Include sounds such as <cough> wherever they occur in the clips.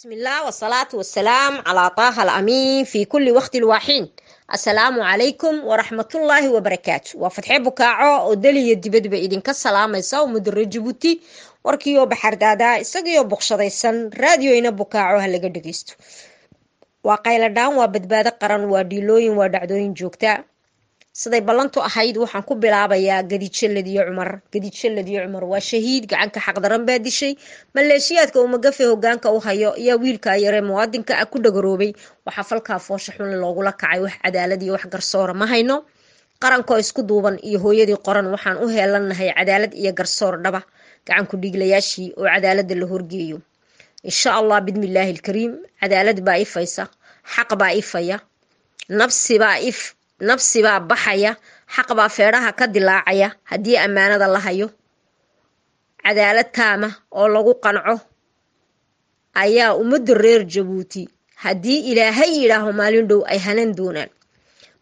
بسم الله والصلاة والسلام على طه الأمين في كل وقت الواحين asalaamu calaykum waraxmatullaahi wabarakaatu waa fadxe bukaaco oo daliya dibadba idinka salaamaysa oo mudaro jabuuti warkiioo baxardaadaa isagiioo boqshadaysan raadiyoyna bukaaco ha laga dhageysto waa qayladhaan waa badbaado qaran waa dhiilooyin waa dhacdooyin joogta siday ballantu ahayd waxaan ku bilaabayaa gadijaladiyo cumar gadijaladiyo cumar waa shahiid gacanka xaqdaran baa dishay maleeshiyaadka uu magafe hogaanka u hayo ayaa wiilkaa yare muwaadinka ah ku dhagaroobay waxaa falkaa foosha xun loogula kacay wax cadaalad iyo wax garsoora ma hayno qarankoo isku duuban iyo hooyadii qoran waxaan u heelannahay cadaalad iyo garsoor dhaba gacanku dhiiglayaashii oo cadaaladda la horgeeyo insha allah bidmillaahi alkariim cadaalad baa ifaysa xaq baa ifaya nabsi baa if nafsibaa baxaya xaqbaa feedhaha ka dilaacaya haddii ammaanada la hayo cadaalad taama oo lagu qanco ayaa ummadda reer jabuuti haddii ilaahay yidhaaho maalin dhow ay hanan doonaan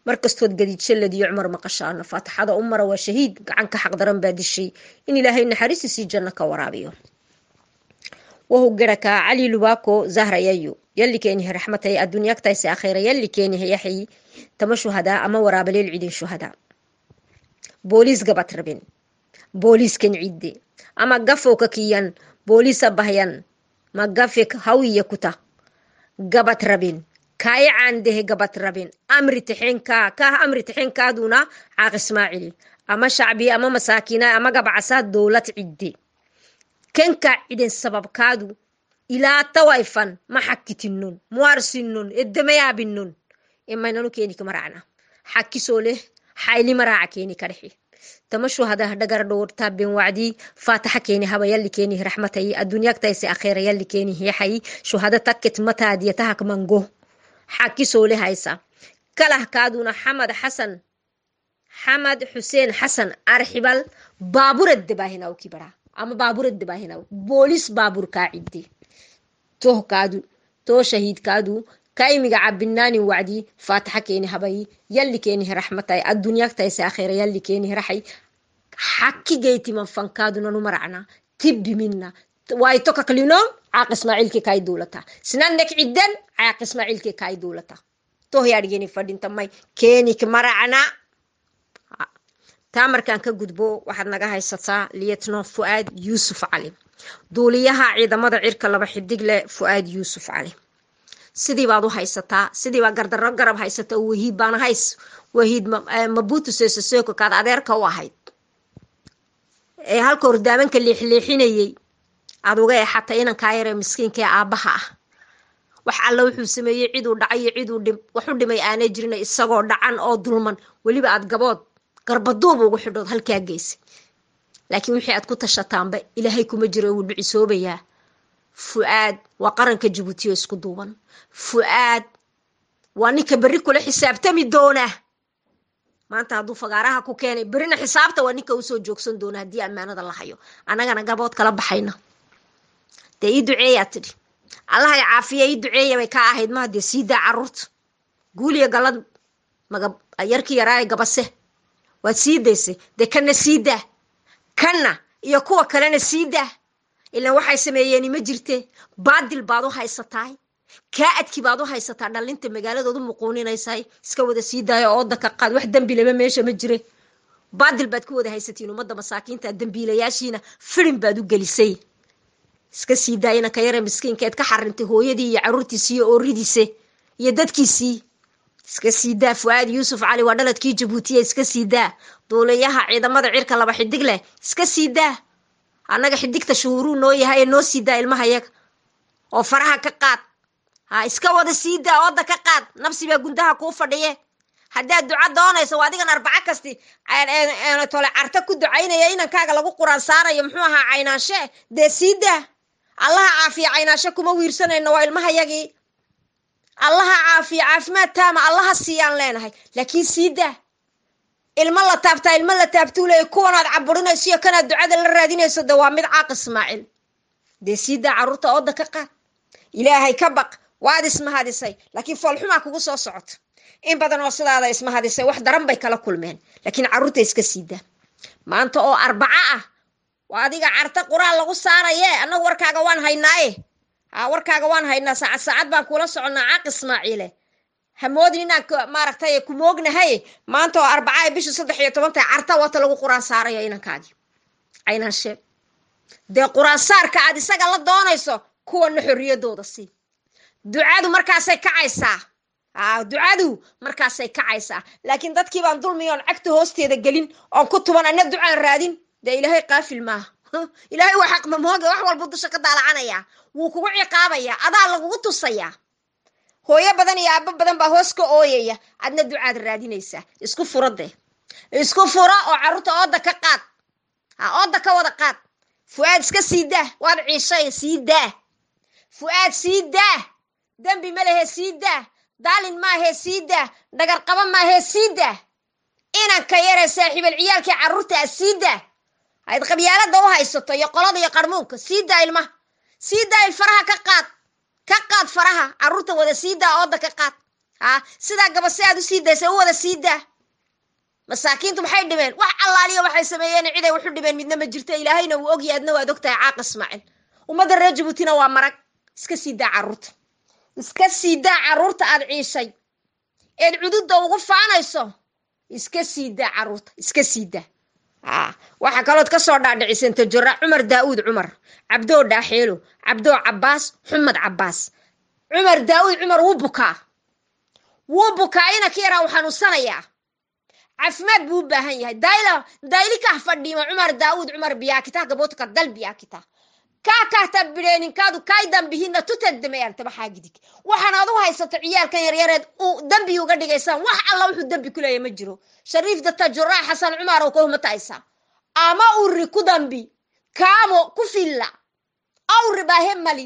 markastood gadijaladiyo cumar maqashaana faataxada umara waa shahiid gacanka xaqdaran baa dishay in ilaahay naxariistiisii janno ka waraabiyo wahu cali lubaako zahrayayo yalli raxmatay adduunyagtayse akhayra yalli yaxyi tama shuhada ama waraabaleel cidin shuhada booliis gabad rabin booliiskan cidde ama gafowka kiyan booliisa bahyan ma gafik hawiya kuta gabad rabin kaayacaandehe gabad rabin amri tixinkaa kaah amri tixinkaaduna caaq ismaacil ama shacbi ama masaakiina ama gabcasaa dowlad cidde kenkaa cidin sababkaadu ilaa tawaifan ma xakitinnon muwaarsinnon edemayaabinnon imaynanu keeni kamaracna xakisole xayli maraca keeni kadhexi tamashu hadah dhagar dhowr taabin wacdi faataxa keeni haba yalli keeni raxmatayi adduunyagtayse akheera yalli keeni hiyaxayi shuhada takket mataadiya tahak mango xakisole haysa kalah kaaduna xamad xasan xamad xuseen xasan arxibal baaburaddebaahinaw kibara ama baaburaddebaahinaw boolis baaburkaa cidde toh kaadu too shahiid kaadu kaimiga cabinanin wacdi faataxa keeni habayi yalli keenihi raxmatay addunyagtayse akhira yalli keenihi raxay xakigaytiman fankaadunanu maracna tibbi mina waayto kaklinom caaq ismaacilki kay duulata sinanek cidden caaq ismaacilki kay duulata tohyadhigeni fadhintamay keenik maracna taa markaan ka gudbo waxaad naga haysataa lietno fu'aad yuusuf cali duuliyaha ciidamada cirka laba xidig leh fu'aad yuusuf cali sidii baad u haysataa sidii gardaro garab haysata wahiid baana hays wahiid mabuutu eh, sesoseko kaad adeerka u ahayd ee eh, halka hordaabanka liixliixinayay aad uga eexatay inankaa yaree miskiinka ee aabbaha ah wax alla wuxuu sameeyey ciduu dhacay iyo ciduu dhib waxu dhimay aanay jirina isagoo dhacan oo dulman weliba aad gabood garbaduub ugu xidhood halkaa geysay laakiin wixii aad ku tashataanba ilaahay kuma jiro wuu dhucisoobayaa fu-aad waa qaranka jibuuti oo isku duuban fu-aad waa ninka beri kula xisaabtami doona maanta hadduu fagaaraha ku keenay berrina xisaabta waa ninka usoo joogsan doona haddii ammaanada la hayo annagana gabood kala baxayna dee ii duceeyaa tidhi allahay caafiya ii duceeya bay kaa ahayd ma haddee sii daa carruurta guuliya galad maga yarkii yaraaye gabase waad sii daysay dee kanna sii daa kanna iyo kuwa kalena sii daa ilaan waxay sameeyeeni ma jirte baadil baad u haysatahay kaadki baad u haysataa dhallinta magaaladood u muquuninaysay iska wada sii daaya ooda ka qaad wax dembi meesha ma jire baadil baad ku wada haysatiin ummadda masaakiinta dembiilayaashiina firin baad u gelisay iska sii daaya inanka yare miskiinka eed ka xarintay hooyadii iyo caruurtiisii iyo ooridiise iyo dadkiisii iska sii daa fuaad yuusuf cali waa dhaladkii jabuutiya iska sii daa duuliyaha ciidamada cirka laba xidig leh iska sii daa annaga xidigta shuhuruu noo yahay ee noo sii daa ilmaha yaga oo faraha ka qaad ha iska wada sii daa ooda ka qaad nafsi baa gundaha kuu fadhiye haddaad duca doonayso waa adigan arbaco kasti tole carto ku ducaynaya inankaaga lagu quraan saarayo muxuu ahaa caynaanshe dee sii daa allaha caafiya caynaanshe kuma wiirsanayno waa ilmaha yagii allaha caafiya caafimaad taama allaha siiyaan leenahay laakiin sii daa ilmo la taabtaa ilmo la taabtuu leeya kuwanaad caburinayso iyo kanaad ducada la raadinayso de waa mid caaq ismaaciil dee siidaa caruurta ooda ka qaad ilaahay ka baq waad ismahadisay laakiin foolxumaa kugu soo socoto in badan oo sidaada ismahadisay wax daran bay kala kulmeen laakiin carruurta iska siidaa maanta oo arbaca ah waa adiga carta quraal lagu saaraye annagu warkaaga waan haynaa e ha warkaaga waan haynaa saacad saacad baan kuula soconnaa caaq ismaaciile hamoodin inaan maaragtay ku moognahay maanta oo arbaca bisha saddex iyo tobanta carta wata lagu quraan saarayo inankaagii aynaan sheeg dee saarka aad isaga la doonayso kuwa na xorriyadooda sii ducadu markaasay kacaysaa a ducadu markaasay kacaysaa laakiin dadkii baan dulmiyoon cagta hoosteeda gelin oon ku tuban ana ducaan raadin dee ilaahay qaafil maaha <laughs> ilaahay waa xaqmamooge wax walba dusha ka daalacanaya wuu kugu ciqaabayaa adaa lagugu tusayaa hooyo badan iyo aabo badan baa hoos ka ooyaya adna ducaad raadinaysaa isku fura dee isku fura oo caruurta ooda ka qaad ooda ka wada qaad fu-aad iska sii daah waad ciishay sii daah aad sii daah dembi ma lehe sii daah daalin maahe sii daah dhagar qaba maahe sii daah inanka yare saaxiibal ciyaalkii carruurta ah sii daah ayd qabyaalada u haysato iyo qolada iyo qarmuunka sii daa ilmaha sii daa il faraha ka qaad ka qaad faraha caruurta wada sii daa ooda ka qaad a sidaa gaba si aad u sii daysa u wada sii daa masaakiintu maxay dhibeen wax allaaliya waxay sameeyeen ciday waxu dhibeen midna ma jirto ilaahayna wuu ogya adna waad ogtahay caaqa ismaacil ummadda reer jabuutina waa marag iska sii daa caruurta iska sii daa caruurta aad ciishay eed cududda ugu faanayso iska sii daa caruurta iska sii daa Ah, waxaa kalood ka soo dhaadhiciseen tajora cumar daa'uud cumar cabdoo dhaaxeelo cabdoo cabbaas xumad cabbaas cumar daa'uud cumar wuu bukaa wuu bukaa ina yaraa waxaanuusanayaa caafimaad buu u baahan yahay dayli daylikah fadhiima cumar daa'uud cumar biyaakita gaboodka dal biyaakita kaa kaatan bidheeninkaadu kay dambihina tutad dameyaanta maxaa gidig waxaanaad u haysato ciyaalkan yaryareed uu dambi uga dhigaysaan wax alla wuxuu dambi ku leeya ma jiro shariif data juraac xasan cumar kahuma tahaysaa ama uri ku dambi kaamo ku filla awri baahe mali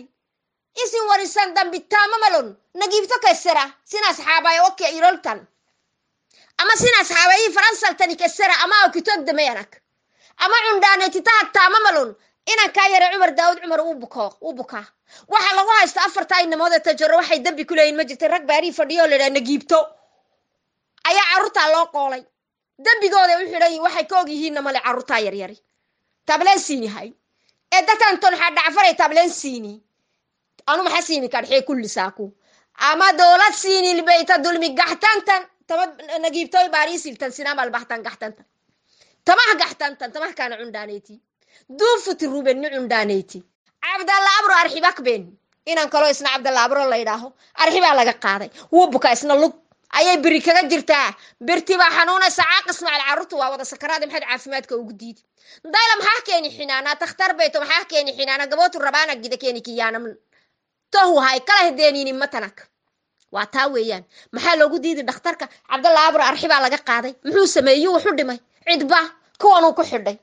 isin warisan dambi taama malon nagiibto kasera sina saxaabaya oke iroltan ama sina saxaabayi faransaltani kasera ama okitod ama cundhaanetitaha taama malon inaan kaa yara cumar daawud cumar u bukaa waxaa lagu haysta afartaa inamood ee tajaro waxay dambi ku leeyiin ma jirta rag baarii fadhiyo o laidhaha nagiibto ayaa carruurtaa loo qoolay dembigooday u xidhan waxay ka og yihiinna male carruurtaa yaryari tableen siini hay ee dadkan tolxaa dhacfaray tableen siini anu maxa siini kadhxee kulli saaku ama dowlad siini lbayta dulmi gaxtantan tama nagiibtoy baariisiltan sinaamalbaxtan gaxtantan tamah gaxtantan tamah kaana cundhaaneeti duufuti ruben nucun dhaanayti cabdalla abro arxibak been inaan kaloo isna cabdalla abro la ydhaaho arxibaa laga qaaday wuu isna lug ayay beri kaga jirtaa bertibaa xanuunaysa caaq ismaaciil carruurtu waa wada sakaraada maxaad caafimaadka ugu diidi dayla maxaa keeni xinaana takhtar bayto maxaa keeni xinaana gabootu rabaana gida keeni kiyaanam tohu kala hedeenini matanak waa taa weeyaan maxaa loogu diidi dhakhtarka cabdalla abro arxibaa laga qaaday muxuu sameeyey wuxu dhimay cidba kuwanuu ku xidhay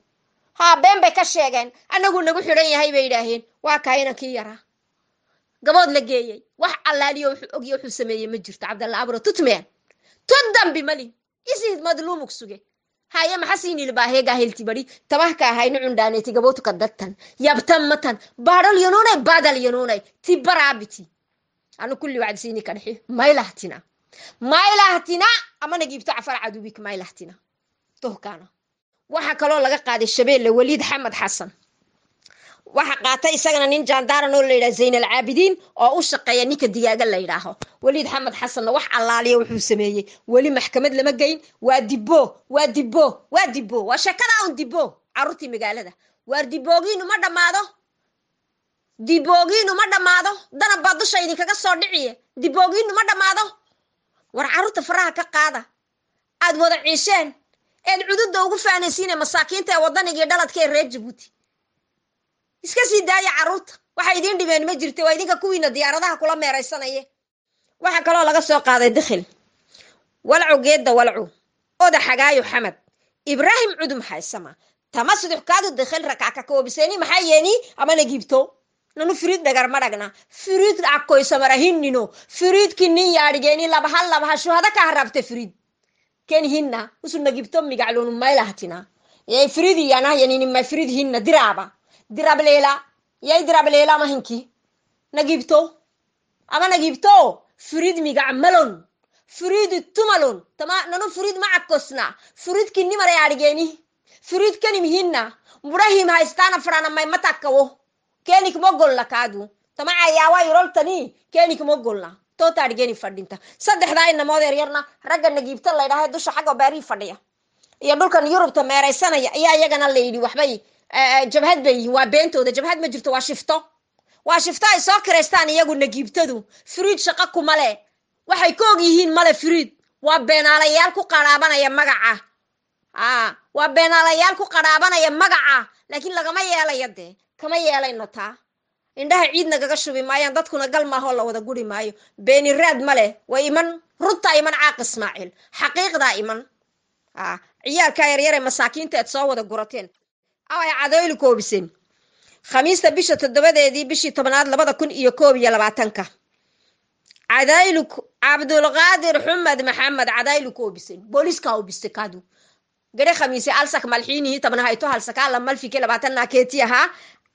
haa been bay ka sheegeen anagu nagu xidhan yahay bay yidhaaheen waa kaa inankii yaraa gabood la geeyey wax allaaliyo wuxuu ogyo wuxuu sameeyey ma jirto cabdalla abro tutmeen tut dambi malin isiid madluumug suge haye maxasiinilbaaheegaa heltibari cundhaaneti gaboodka dadtan yabtan matan badhalyanoonay badalyanonay ti baraabiti anu kulli wacdsiini ka maylahtina maylahtina amana cafar cadubik maylahtina tohkaana waxaa kaloo laga qaaday shabeelle waliid xamed xasan waxa qaatay isagana nin jaandaaran oo layidhaha zaynalcaabidiin oo u shaqeeya ninka digaaga la yidhaaho waliid xamed xasanna wax allaaliya wuxuu sameeyey weli maxkamad lama geyn waa dibo waa dibo waa dibo waa sheekadaa un dibo caruurtii magaalada waar diboogiin uma dhammaado diboogiin uma dhammaado danab dusha idinkaga soo dhiciye diboogiin uma dhammaado war caruurta faraha ka qaada aada wada ciisheen eed cududa ugu fahnaysiine masaakiinta ee waddanigii dhaladka ee reer jabuuti iska sii daaya caruurta waxa idiin dhimeen ma jirta waa idinka kuwiina diyaaradaha kula meeraysanaya waxaa kaloo laga soo qaaday dikhil walcu geedda walcu oda xagaayo xamad ibraahim cudum haysama tama sudux-kaadu dikhil rakaaka koobiseeni maxaa yeeni amana gibto nanu firiid dhagarma dhagna firiid dhackoysamarahindhino firiidki nin yaadhigeeni labaha labaha shuhada ka harabta firiid kenhina usunagibto migaclonumailahatina yay fridiyanayanimai fridhina diraba dirablela yay dirablela mahinki nagibto ama nagibto frid migac malon frid tumalon tama nanu frid macakosna fridkinimara frid kanimhina budahim haistana faranamai matakawo mogolna kadu tama ayawa iroltani mogolna dooda adhigeni fadhinta saddexdaa inamood yaryarna ragga nagiibta laydhaha dusha xagga baarii fadhiya iyo dhulkan yurubta meereysanaya ayaa iyagana la yidhi waxbay uh, jabhad bay yihiin waa beentooda jabhad ma jirto waa shifto oh. waa shifto oh, ay soo kiraystaan iyagu nagiibtadu friid shaqo kuma le waxay ka og yihiin male friid waa beenaalayaal ku qaraabanaya magaca a waa beenaalayaal ku qaraabanaya magaca laakiin lagama yeelaya dee kama yeelayno taa indhaha ciidna kaga shubi maayaan dadkuna gal maahoo la wada guri maayo beeni raad ma leh waa iman runtaa iman caaq ismaaciil xaqiiqdaa iman a ah, ciyaarkaa masaakiinta aad soo wada gurateen ay cadooyl koobiseen khamiista bisha toddobadeedii bishii tobnaad labada kun iyo koob iyo labaatanka cadaylu cabdulqaadir xumed maxamed cadaylu koobiseen booliska obisekadu gare khamiise alsak malxiinihi tabnahayto halsakaala malfike labaatannaa keeti ahaa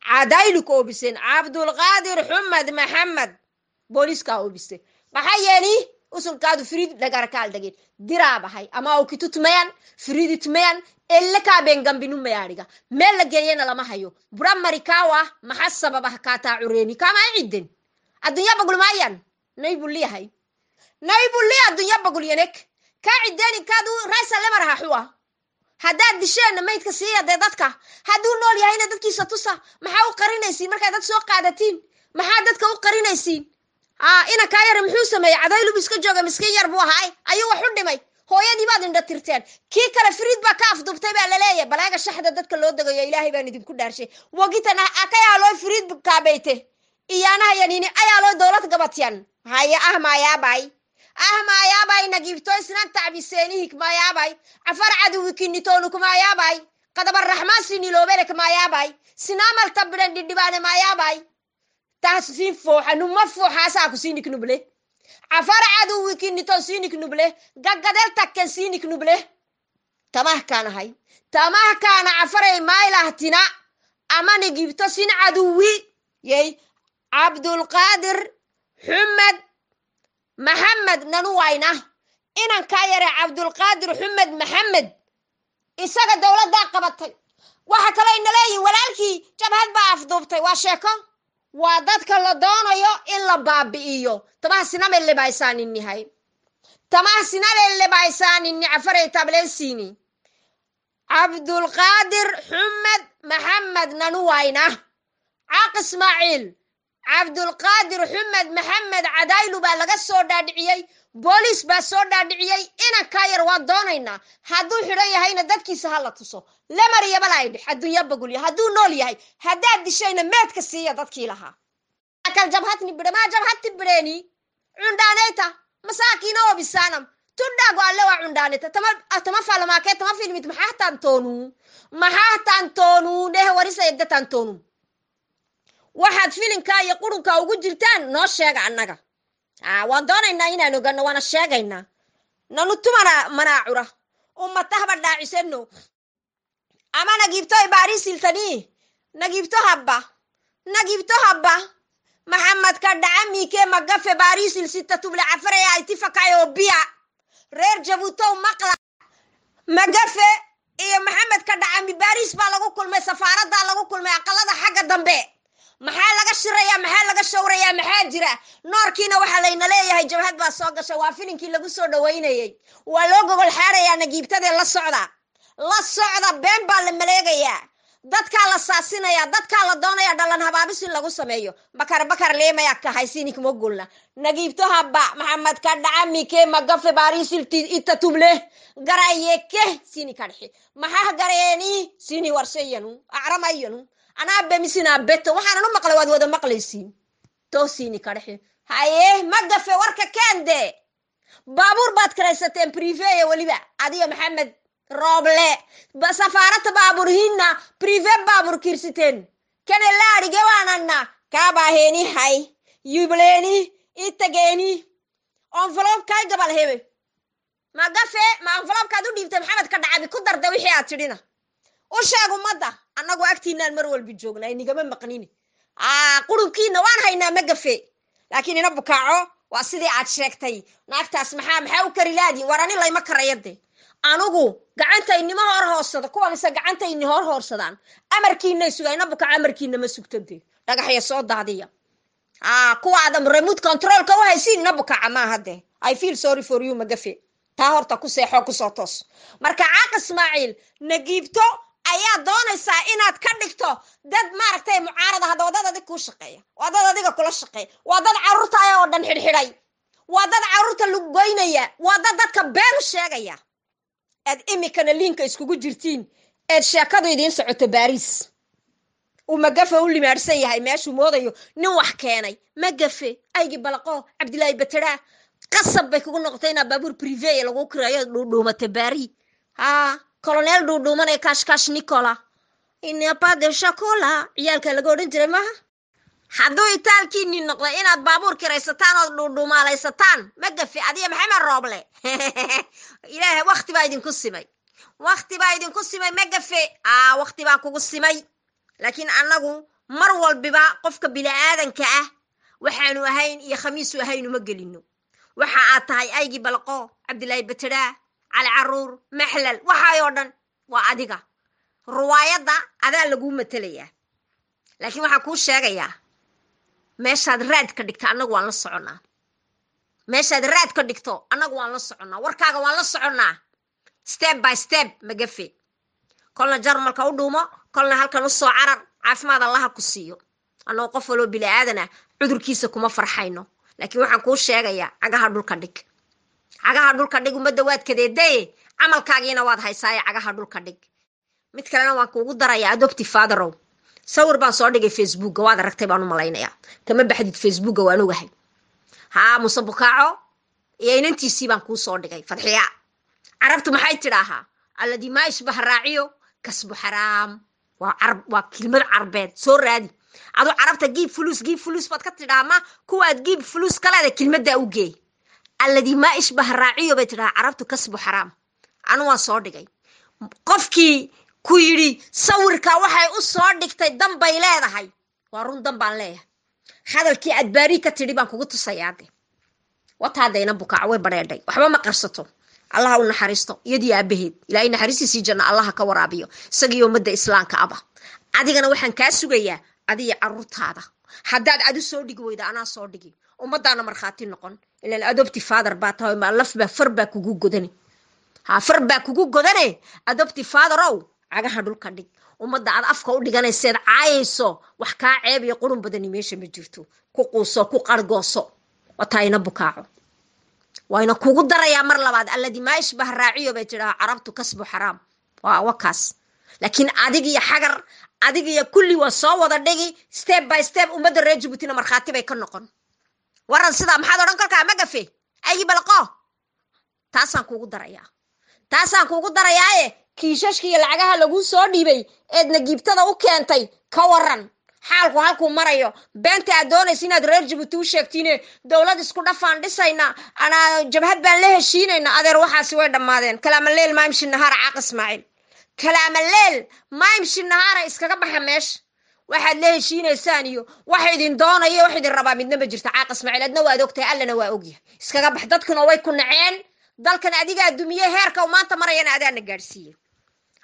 cadayluka obiseen cabdulqaadir xumed maxamed booliiskaa obiste maxaa yeeli usulkaadu fridid dhagarkaal dageen diraa bahay ama awkitutmayan firiditmayan elekaabeen gambinu mayaadhiga meel la geeyana lama hayo bura marikaawa maxa sababah kaataa cureeni kamaa cidden addunya bagulmaayan naybuliyahay naybuli addunya bagulyanek kaa cideeni kaadu raysalemarhaxuwa haddaad disheenna maydka siiya dee dadka hadduu nool yahayna dadkiisa tusa maxaa u qarinaysiin markaa dad soo qaadatiin maxaa dadka u qarinaysiin ina kaa yara muxuu sameeyey cadaylub iska jooga miskiin yar buu ahaay eh? ayuu wax u dhimay hooyadiibaad baad indha tirteen kii kale friid baa ka afdubtay baa laleeyahy balaaga shaxda dadka loo degayo ilaahay baan idinku dhaarshay wagitan akayaaloo firiid kaabayte iyaanahayanini ayaaloo dowlad gabatyan haye ah maayaabay ah maayaabay nagibto isnan tacbiseenihik maayaabay cafar caduwikinitoonuku maayaabay qadabarraxmaasiniloobelek maayaabay sinamalta bidan dhidhibaane maayaabay taas sin fooxa numa fooxaasaa ku siinik nuble cafar caduwikinito siinik nuble gaggadel takken siinik nuble tamah kaanahay tamah maylahtina ama nagibto sin caduwi yey cabdulqaadir xumed maxamed nanuwaynah inankaa yare cabdulqaadir xumed maxamed isaga dowladdaa qabatay waxa kaloo ina leeyihin walaalkii jabhad baa afduubtay waa sheeko waa dadka la doonayo in la baabi'iyo tamaha sinabe lebaysaaninnihay tamaha sinabe lebaysaaninni cabdulqaadir xumed maxamed nanuwaynah caaq ismaaciil cabdulqaadir xumed maxamed cadaylu baa laga soo dhaadhiciyey booliis baa soo dhaadhiciyey inan kaa yar waa doonaynaa hadduu xidhan yahayna dadkiisa ha la tuso lamaryaba la adduunya bagulya hadduu nool yahay haddaad dishayna meedka siiya dadkii lahaa akal jabhatni bidhe maa jabhati bidheeni cundhaaneyta masaakina obisaanam tudhago alle waa cundhaaneta tama ah, tama tama filmit maxaa tantoonu maxaa tantoonu dhehe warisa edda tantoonu waxaad filinka iyo qurunka ugu jirtaan noo sheega annaga waan doonaynaa inaan ogano waana sheegaynaa nanutumana manaacura ummatahba dhaacisano ama nagibto ibarisiltanii nagibto haba nagibto haba maxamadka dhaca miike magafe barisil sita cafaraya aitifakayo biya reer jabuutow maqla magafe iyo maxamedka dhaca mibaris baa lagu kulmay safaaradaa lagu kulmay aqalada xagga dambe maxaa laga shiraya maxaa laga shawraya maxaa jira noorkiina waxaa layna leeyahay jabhad baa soo gasha waa filinkii lagu soo dhawaynayay waa loo gogol xaarayaa nagiibtadee la socda la socda been baa la maleegayaa dadkaa la saasinayaa dadkaa la doonaya dhalan habaabis in lagu sameeyo bakar bakar leemaya kahaysinik mogulna nagiibto maxamed ka mike magafe barisilti garayeke sini maxaa gareeni sini warsheyanu acramayanu anaa bemisinaa beto waxaanan u maqla waad wada maqlaysiin toosiini kadhexe hayee ma gafe warka keende baabuur baad karaysateen briveye weliba adiyo maxamed rooble safaarata baaburhinna brive baabuur kirsiteen kene laarige waananna kaabaaheni hay yubleeni itageeni onfalobkay gabal hebe ma gafe ma onfalobkaad u dhiibtay maxamed ka dhacabi ku darda wixii aad tidhina u sheeg ummadda annagoo agtiinaan mar walba joognaa inigama maqnini qurunkiina waan haynaa ma laakiin ina bukaaco waa sidii aad sheegtay naagtaas maxaa maxaa u karilaadi war ani layma karaya anugu gacantaynima hor hoorsado kuwanise gacantayni hor hoorsadaan amarkiinay sugaa ina bukaaco amarkiina ma sugta dhagaxya soo daadiya kuwaadam remut controlka u haysiin ina bukaaca maaha de i feel sorry for you ma taa horta ku seexo kusoo toos marka caaq ismaaciil nagiibto ayaa doonaysaa inaad ka dhigto dad maaragtay mucaarada hadda waa dad adig kuu shaqeeya waa dad adiga kula shaqeeya waa dad carruurta aya oo dhan xidhxidhay waa dad caruurta lagu goynaya waa dad dadka been sheegaya aad iminkana liinka iskugu jirtiin eed sheekadu idiin socoto baariis uu magafe u limaadhsan yahay meeshuu moodayo nin wax keenay magafe aygii balaqo cabdilaahi bateraa qasab bay kugu noqotay inaa baabuur brive lagu kirayo dhuudhuumata baari haa coloneel dhuudhuuman ee kaashkaash nicola inabaadeshacola ciyaalka laga odhan jiray maaha hadduu itaalkiinii noqday inaad baabuur kiraysataan ood dhuudhuumaalaysataan ma gafi adiyo maxamed rooble <laughs> ilaahay wakti baa idinku simay wakti baa idinku simay magafe gafe wakti baa kugu simay laakiin annagu mar walbiba qofka bini-aadanka ah waxaanu ahayn iyo khamiisu ahaynu ma gelino waxa aad tahay aygii balqo cabdilaahi bateraa calcaruur maxlal waxaayoo dhan waa adiga riwaayadda adaa laguu matelayaa laakiin waxaan kuu sheegayaa meeshaad raad ka dhigto annagu waan la soconaa meeshaad raad ka dhigto annagu waan la soconaa warkaaga waan la soconnaa step by step magafe kolna jarmalka u dhuumo kolna halkan usoo carar caafimaad allaha ku siiyo annagoo qof waloo bili aadanah cudurkiisa kuma farxayno laakiin waxaan kuu sheegayaa cagaha dhulka dhig cagaha dhulka dhig umadda waad kadeedaye camalkaagiina waad haysaaye cagaha dhulka dhig mid kalena waan kuugu darayaa adobti faderow sawir baan soo dhigay facebooka waad aragtay baan u malaynayaa kama baxdid facebooka waan ogahay haa muse bukaaco iyo inantiisii baan kuu soo dhigay fadxiya carabtu maxay tidhaahaa alladii maa isbaha raaciyo kasbu xaraam waa kilmad carbeed soo raadi aduu carabta giib fulus giib fulus baad ka tidhaama kuwaad giib fulus kaleeda kilmaddaa u geey alladii maa ishbaha raaciyo bay tidhaha carabtu kasbu xaraam anu waan soo dhigay qofkii ku yidhi sawirka waxay u soo dhigtay dan bay leedahay waa run dan baan leeyahay hadalkii adbaari ka tidhi baan kugu tusayaade wataadayna bukaac way waxba ma qarsato allaha u naxariisto iyadii aabaheed ilaahay naxariistiisii janna allaha ka waraabiyo isagii ummadda islaamka aba adigana waxaan kaa sugayaa adiyo caruurtaada haddaad cadu soo dhigi weyda anaa soo dhigi ummadaana markhaati noqon ilan adobti father baa tahay maalafbaa far baa kugu godane ha far baa kugu godane adobti fatherow cagaha dhulka dhig ummadda aad afka u dhiganayseed caayayso wax kaa ceeb qurun badani meesha ma jirto ku quuso ku qargooso wataa ina bukaaco waayna kugu darayaa mar labaad alladi maayshbaha raaciyo bay jiraa carabtu kasbu xaraam waa wakaas laakiin adig iyo xagar adig iyo kulli waa soo wada dhigi steb by steb ummadda reer jibuutina markhaati bay ka noqon waran sidaa maxaad odhan kolkaa ma gafe aygi balaqo taasaan kuugu darayaa taasaan kuugu darayaaye iyo lacagaha laguu soo dhiibay eedna giibtada u keentay ka waran xaalku halkuu marayo beenta aad doonaysa inaad reer jabuuti u sheegtiine dowlad isku dhafaan dhisayna anaa jabhad baan la heshiinayna adeer waxaasi way dhammaadeen kalaama leel maimshi nahaara caaq ismaaciil kalaama leel maimshi nahaara iskaga baxa meesha waxaad la heshiinaysaan iyo wax idin doonaya wax idin rabaa midna ma jirto caaq ismaaciiladna waad ogtahay allana waa ogyahay iskaga bax dadkuna way ku naceen dalkan adigaa dumiye heerka u maanta marayana adaana gaadhsiiyey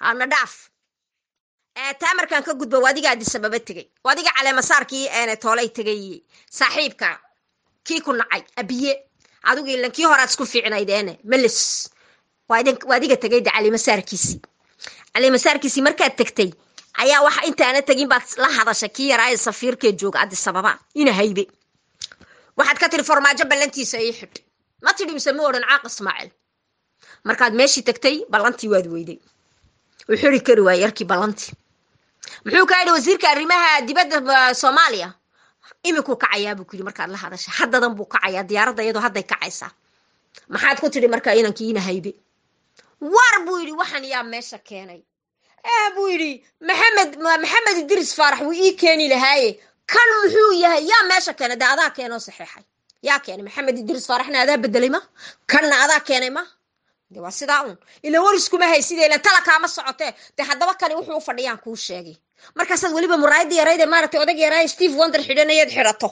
hana dhaaf taa markaan ka gudba adiga adi sababa tegey adiga caleemasaarkii toolay tegay saaxiibka kii ku nacay abiye adigu ilan kii horaad isku fiicnaydeene melis waa adiga tegay caleemasaarkiisii caleemasaarkiisii markaad tegtay ayaa waxa intaana tegin baad la hadashay kii yaraaye safiirkee jooga cabdisababa ina haybe waxaad ka tiri farmaajo ballantiisa ii xidh ma tidhi mise ma odhan caaq ismaaciil markaad meeshii tagtay ballantii waad weyday u xiri kari waay yarkii ballantii muxuu kaa yidhi wasiirka arrimaha dibadda soomaaliya imikuu kacayaa buu kuyidhi markaad la hadashay haddadan buu kacayaa diyaaradda iyadoo hadday kacaysaa maxaad ku tidhi markaa inankii ina haybe war buu yidhi waxan yaa meesha keenay buu yidhi maxamed maxamed idris faarax wuu ii keeni lahaaye kan muxuu yahay yaa meesha keenay dee adaa keenoo saxeexay yaa keenay maxamed idris faaraxna adaa bedelay ma kanna adaa keenay ma de waa sidaa un ila wariskuma haysidee ila talakaama socotee dee haddaba kani wuxuu u fadhiyaan kuu sheegay markaasaad weliba muraayadda yarayd ee maaragtay odag yaraay steve wonder xidhanayaad xidhato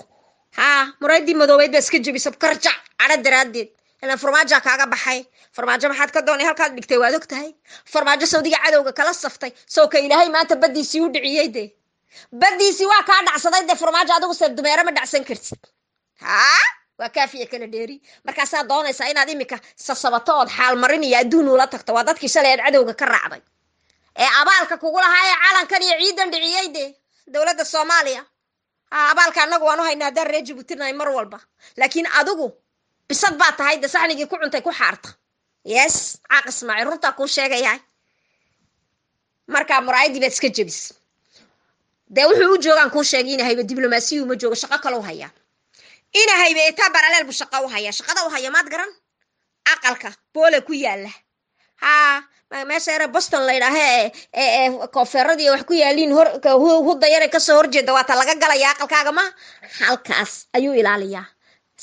haa muraayaddii madoobeyd baa iska jebisab karjac cadho daraaddeed ilaan farmaaja kaaga baxay farmaajo maxaad ka doonay halkaad dhigtay waad og tahay sawdiga cadowga kala saftay sowka ilaahay maanta badiisii u dhiciyey dee badiisii waa kaa dhacsaday dee farmaajo adigu seef dumeere ma dhacsan kartid haa waa kaafiya kala dheeri markaasaa doonaysaa inaad imika sasabato ood xaalmarin iyo adduun ula tagto waa dadkii shalay cadowga ka raacday ee abaalka kugu lahaa ee calankan iyo ciidan dhiciyey dee dowladda soomaaliya abaalka annagu waanu haynaa haddaan ree jibuutinahay mar walba laakiin adigu bisad baa tahay de saxnigii ku cuntay ku xaarta yes caaqis maay rurtaa kuu sheegayahay markaa muraayadii baad iska jebis dee wuxuu u joogaan kuu sheegay inahayba diblomaasiyu ma joogo shaqo kale u hayaa inahayba etaa baraleel bu shaqa u hayaa shaqada u haya maad garan aqalka boola ku yaala ha meesha yare boston laydhaahe koonfeeradiiy wax ku yaaliin huda yare kasoo horjeeda waata laga galaya aqalkaaga ma halkaas ayuu ilaaliyaa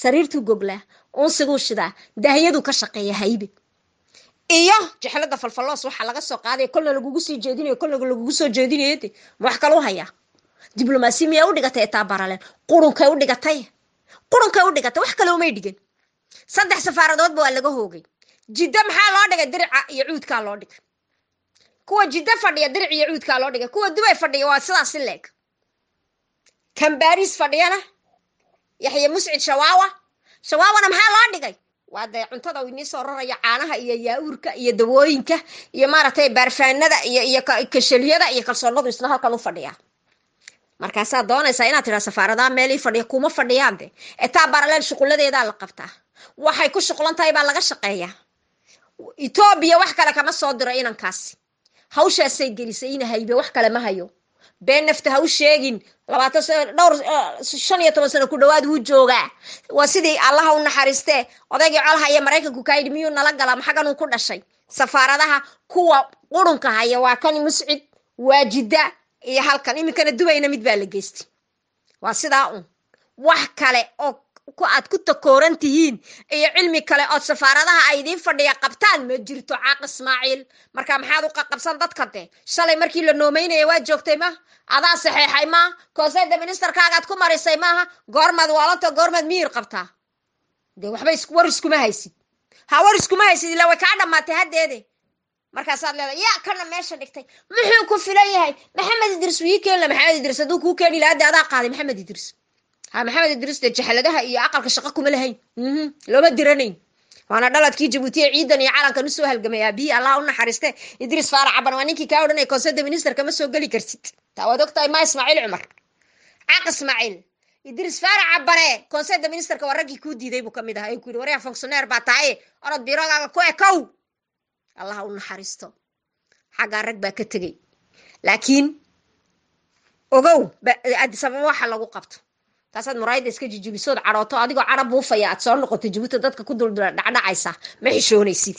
sariirtuu goglaa unsiguu shidaa daahyaduu ka shaqeeya haybe iyo jexlada falfaloos waxa laga soo qaaday kolna lagugu sii jeedinayo kolna lagugu soo jeedinayo ma wax kalu hayaa diblomaasi miyay u dhigatay etaabaralen qurunkay u dhigatay qurunkay u dhigatay wax kaloomay dhigan saddex safaaradoodba waa laga hoogay jiddo maxaa loo dhigay dirica iyo cuudkaa loo dhigay kuwa jiddo fadhiya diric iyo cuudkaa loo dhigay kuwa dubay fadhiya waa sidaasi leeg kan baariis fadhiyana yaxye muscid shawaawa shawaawana maxaa loo dhigay waa dee cuntada u inii soo raraya caanaha iyo yaaurka iyo dawooyinka iyo maaragtay baarfaanada iyo iyo kashaliyada iyo kalsoonadu isla halkan u fadhiya markaasaa doonaysaa inaad tidhaa safaaradaa meelii fadhiya kuma fadhiyaan de etaa baraleel shuquladeedaa la qabtaa waxay ku shuqlan tahay baa laga shaqeeya etoobiya wax kale kama soo diro inankaasi hawshaasay gelisay ina haybe wax kale ma hayo been nafta ha u sheegin labaatan dhowr eh, shan iyo toban sano ku dhawaad wuu joogaa waa sidii allaha u naxariistee odaygii colha iyo maraykanku kaa yidhi miyuu nala galaa maxaganuu ku dhashay safaaradaha kuwa qurunka haya waa kani muscid waa jidda iyo halkan iminkana dubayna mid baa la geystay waa sidaa un wax kale oo ku aad ku takooran tihiin iyo cilmi kale ood safaaradaha ay idiin fadhiya qabtaan ma jirto caaq ismaaciil marka maxaad u qaqabsan dadka de shalay markii la noomaynaya waa joogtay ma adaa saxeexay maaha koonseyda ministerkaagaad ku marisay maaha goormaad waalanto goormaad miyir qabtaa de waxba war iskuma haysid ha war iskuma haysid ila way kaa dhammaatay haddeede markaasaad leedahay yaa kana meesha dhigtay muxuu ku filan yahay maxamed idris wii keenla maxamed idris hadduu kuu keeni laha de adaa qaaday maxamed idris Ah, maxamed idriisde jaxaladaha iyo aqalka shaqo kuma lahayn mhm, looma diranayn waana dhaladkii jabuutiya ciidan iyo calankan usoo halgamaya ah, biyi allah u naxariiste idriis faarac caban waa ninkii kaa odhanaya konselda minister kama soo geli kartid taa waad ogtahay maa ismaaciil cumar caq ismaaciil idriis faarac cabane konselda ministerka waa raggii kuu diiday buu ka ahaa ku yidhi waryaa fonctioneer baa tahay orod biirogaaga ku ekow allah u naxariisto xaggaa rag baa ka tegey laakiin ogow eh, waxa lagu qabto kaasaad maraayadda iska jijibisood cadhooto adigoo cadha buufaya aad soo noqoto jabuuta dadka ku duldhacdhacaysa ma xishoonaysid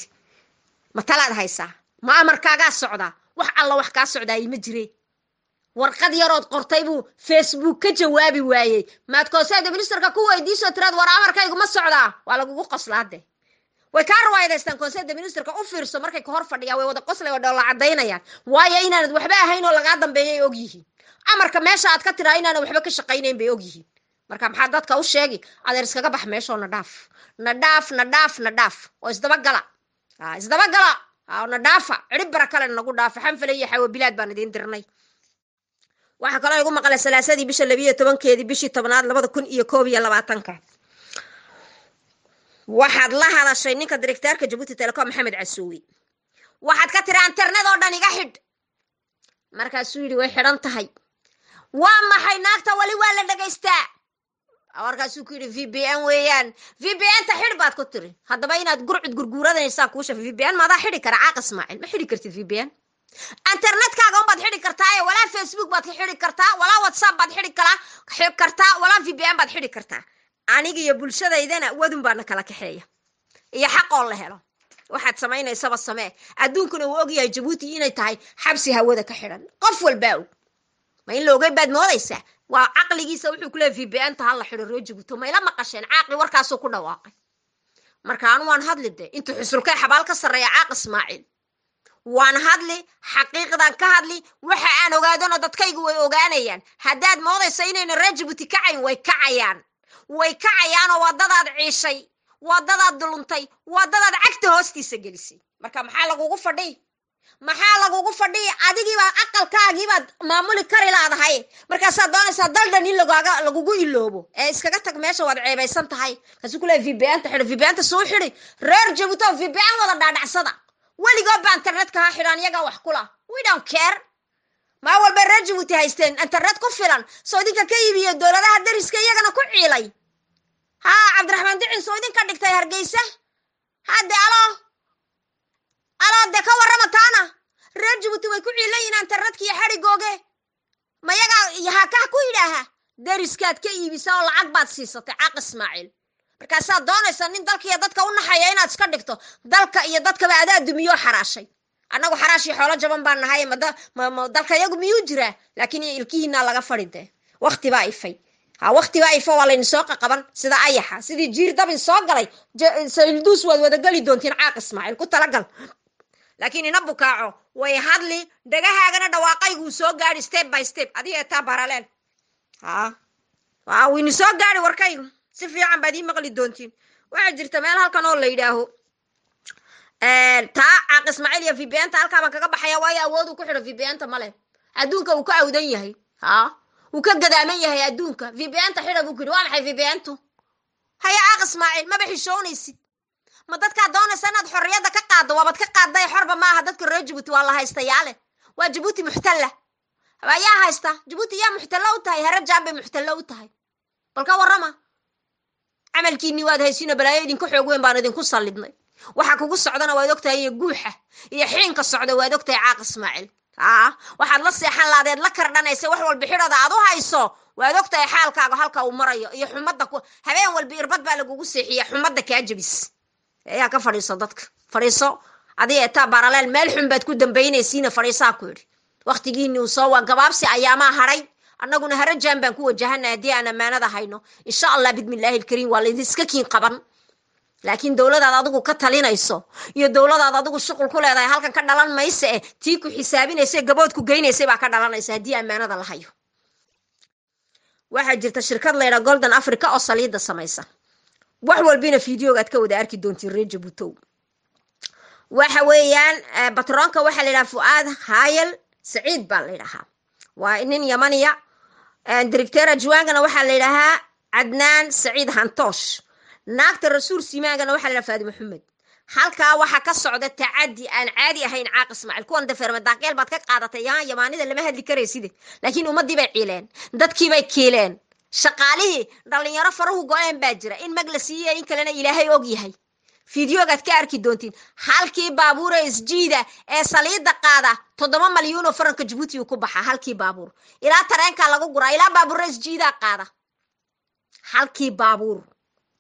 ma talaad haysaa ma amarkaagaa socdaa wax alla wax kaa socdaay ma jire warqad yarood qortay buu facebook ka jawaabi waayey maadkooseyda ministerka ku weydiisoo tiraad war amarkaygu ma socdaa waa lagugu qoslaade way kaa rawaaydaystaan konseyda ministerka u fiirso markay kahor fadhiyaan way wada qoslay oo dhoola cadaynayaan waayo inaanad waxba ahayn oo lagaa dambeeyay ogyihiin amarka meesha aad ka tiraa inaanad waxba ka shaqaynayn bay ogyihiin marka maxaa dadka u sheegi adeer iskaga bax meeshoo nadhaaf dhaaf na dhaaf na dhaaf na dhaaf oo isdabagala isdabagala na dhaafa cirib bara kale nagu dhaafa xanfale iyo xawabilaad baan idiin dirnay waxaa kaloo igu maqlay salaasadii bisha labiiyo tobankeedii bishii tobnaad labada kun iyo koob iyo labaatanka waxaad la hadashay ninka direktaarka jabuuti telecom maxamed casoowe waxaad ka tiri internet oo dhan iga xidh markaasuu yidhi way xidhan tahay waa maxay naagta wali waa la dhegaystaa warkaasuu ku yidhi v b n weeyaan v b n ta xidh baad ku tiri haddaba inaad gurcud gurguuradanaysaa kuusha v b n maadaa xidhi kara caaq ismaacil ma xidhi kartid v b n internetkaaga unbaad xidhi kartaae walaa facebook baad xidhi kartaa walaa whatsapp baad xidhi kala kartaa walaa v b n baad xidhi kartaa aniga iyo bulshadaydana wadun baana kala kaxeeya iyo xaqoo la helo waxaad samaynaysaba samee adduunkuna uu ogyahay jabuuti inay tahay xabsi hawada ka xidhan qof walbaa og ma in laogay baad moodaysaa waa caqligiisa wuxuu ku leey v b n ta hala xidho roo mayla maqasheen caaqi warkaasuu ku dhawaaqay marka anu waan hadli de intuu xusulkay xabaal ka sarreeya caaq ismaaciil waan hadli xaqiiqdan ka hadli waxa aan ogaadano dadkaygu way ogaanayaan haddaad moodayso inayna ree jibuuti kacayn way kacayaan way kacayaanoo waddadaad ciishay waddadaad duluntay waddadaad cagta hoostiisa gelisay marka maxaa lagugu fadhi maxaa lagugu fadhiya adigiibaad aqalkaagiibaad maamuli kari laadahay markaasaad doonaysaa daldan in lagugu iloobo ee iskaga tag meesha waad ceebaysan tahay kaasuu ku leey xidhi vibanta suu xidhi reer jabuutan viban wada dhaadhacsada weligoo baa internetka ha xidhaan iyagaa wax kula widon care maa walba reer jabuuti haysteen internet ku filan soodinka ka iibiya dowladaha dariska iyagana ku ciilay ha cabdiraxmaan dicin soo idinka dhigtay hargeysa hadde alo alaade ka warrama taana reer jabuuti way ku ciilan yihiin tarradkiiyo xadhigooge mayagaa yahaakaha ku yidhaaha deriskaad ka iibisa oo lacag baad siisatay caaq ismaaciil markaasaad doonaysa nin dalka iyo dadka u naxaya inaad iska dhigto dalka iyo dadkaba adaa dumiyoo xaraashay annagu xaraashii xoolo jaban baa nahay dalka yagu miyuu jiraa laakiin ilkihiinaa laga fadhide wakti ifay ha wakti ifo waa layni qaqaban sida ayaxa sidii jiir dabin soo galay sailduus waad wadageli doontiin caaq ismaaciil ku talagal laakiin ina bukaaco way hadli dhagahaagana dhawaaqayguu soo gaadi step by step adiga etaa baraleen ha wini soo gaadi warkaygu si fiican baad ii maqli doontiin waxaa jirta meel halkan oo la yidhaaho eh, taa caaq ismaciil iyo vbnta halkaabaan kaga baxaya waayo awood uu ku xidho vbnta maleh adduunka uu ka awdan yahay ha uu ka gadaaman yahay adduunka vbnta xidha buu ku yidhi waa maxay vbntu haya caaq ismaaciil maba xishoonaysid ma dadkaa doonaysa inaad xorriyadda ka qaaddo waabad ka qaadday xorba maaha dadka reer jabuuti waa la haystayaale waa jabuuti muxtalla ayaa haysta jabuuti yaa muxtallo u tahay hare jaambay muxtallo u tahay bal ka warrama camalkiinii waad haysiino balaayo idinka xoog weyn baan idinku sallidnay waxaa kugu socdana waad ogtahay iyo guuxa iyo xiinka socda waad ogtahay caaq ismaaciil a waxaad la seexan laadeed la kardhanaysa wax walba xidhada aad u hayso waad ogtahay xaalkaaga halka uu marayo iyo xumadda habeen walba irbad baa lagugu seexiya xumadda kaa jebis ayaa ka fadhiiso dadka fadhiiso adi etaa baraleel meel xun baad ku dambaynaysiina fadhiisaa ku yidhi waktigiini uu waa gabaabsi ayaamaa haray annaguna harajaan baan ku wajahana haddii aan ammaanada hayno insha allah bidmillaahi ilkariim waa laydinska kiin qaban laakiin dowladaad adigu ka talinayso iyo dowladaad adigu shuqul ku leedahay halkan ka dhalan maysa eh tii ku xisaabinaysa gabood ku geynaysay baa ka dhalanaysa haddii ammaanada la hayo waxaa jirta shirkad laydha golden africa oo saliidda samaysa wax walbina videoga aad ka wada arki doontiin reer jabuutow waxa weeyaan batroonka eh, waxaa la yidhaha fu'aad hayal saciid baa la yidhahaa waa nin yamaniya eh, directeer ajwaangana waxaa la yidhahaa cadnaan saciid hantosh naagta rasuul simaagana waxaa la yidhaha faadi maxamed halkaa waxaa ka socda tacadi aan caadi ahayn caaq ismaaciil kuwan dafeerma daaqeel baad ka qaadatay yahan yamaanida lama hadli karaysideh laakiin ummaddii bay cileen dadkii bay kiileen shaqaalihii dhallinyaro faruhu go-een baa jira in mag la siiye in kalena ilaahay og yahay fideogaad ka arki doontiin halkii baabuure isjiida ee saliida qaada toddoba malyuunoo faranka jabuuti ku baxa halkii baabuur ilaa tareenkaa lagu guraa ilaa baabuure isjiida qaada halkii baabuur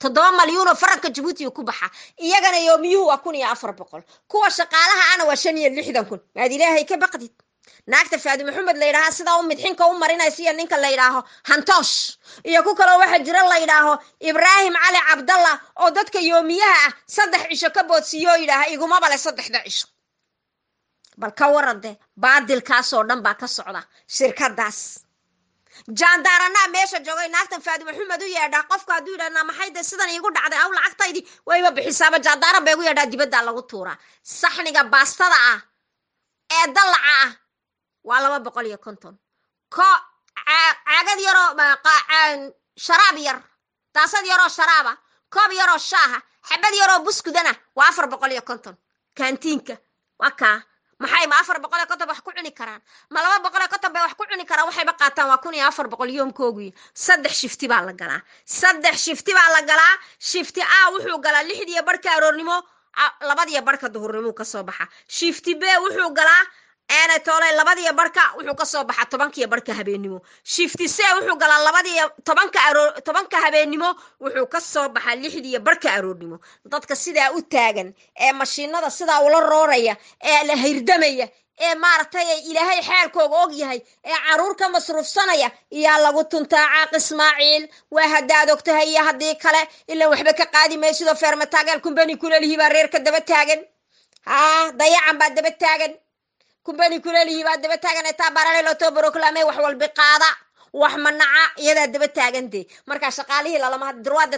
toddoba malyuunoo faranka jabuuti ku baxa iyagana yoomiyuhu waa kun iyo afar boqol kuwa shaqaalaha ana waa shan iyo lixdan kun maad ilaahay ka baqdid naagta faadi maxumed layidhaaha sidaa u midxinka u marinaysiyo ninka layidhaaho hantoosh iyo ku kaloo waxaa jira layidhaaho ibraahim cali cabdallah oo dadka yoomiyaha ah saddex cisho ka boodsiiyoo yidhaaha igumabale saddexda cisho bal ka warade baadilkaasoo dhan baa ka socda shirkadaas jaandaaranaa meesha joogay naagtan faadi maxumed u yeedhaa qofka hadduu yidhahnaa maxay de sidan iigu dhacday aw lacagtaydii wayba bixisaaba jaandaaran bay ugu yeedhaa dibaddaa lagu tuuraa saxniga baastada ah ee dallaca ah waa laba boqol iyo konton ko caagad yaroo sharaab yar daasad yaroo sharaaba koob yaroo shaaha xabad yaroo buskudana waa afar boqol iyo konton kaantiinka waa kaa maxay ma afar boqol iyo konton ba wax ku cuni karaan ma laba boqol iyo konton bay wax ku cuni karaan waxayba qaataan waa kun iyo afar boqol yoomkooguy saddex shifti baa la galaa saddex shifti baa la galaa shifti a wuxuu galaa lixdiiyo barka aroornimo labadiyo barka duhurnimuu kasoo baxa shifti b wuxuu galaa enetole labadiyo barhka wuxuu ka soo baxa tobankiyo barhka habeennimo shiftise wuxuu galaa labadiyo tobanka aroo tobanka habeennimo wuxuu ka soo baxaa lixdiiyo aroornimo dadka sidaa u taagan ee mashiinada sidaa ula rooraya ee la hirdamaya ee maaragtay ee ilaahay xaalkooga og yahay ee caruur ka masruufsanaya iyaa lagu tuntaa caaq ismaaciil waa haddaad og iyo haddii kale ilan waxba ka qaadi maysidoo feermataagaal kumbani kulelihi baa reerka daba taagan haa dayacan baa daba taagan kumbani kulalihi baa daba taagan etaa barale lotoo wax walbi qaada wax manaca iyadaa daba taagante marka shaqaalihii lalamadirwaada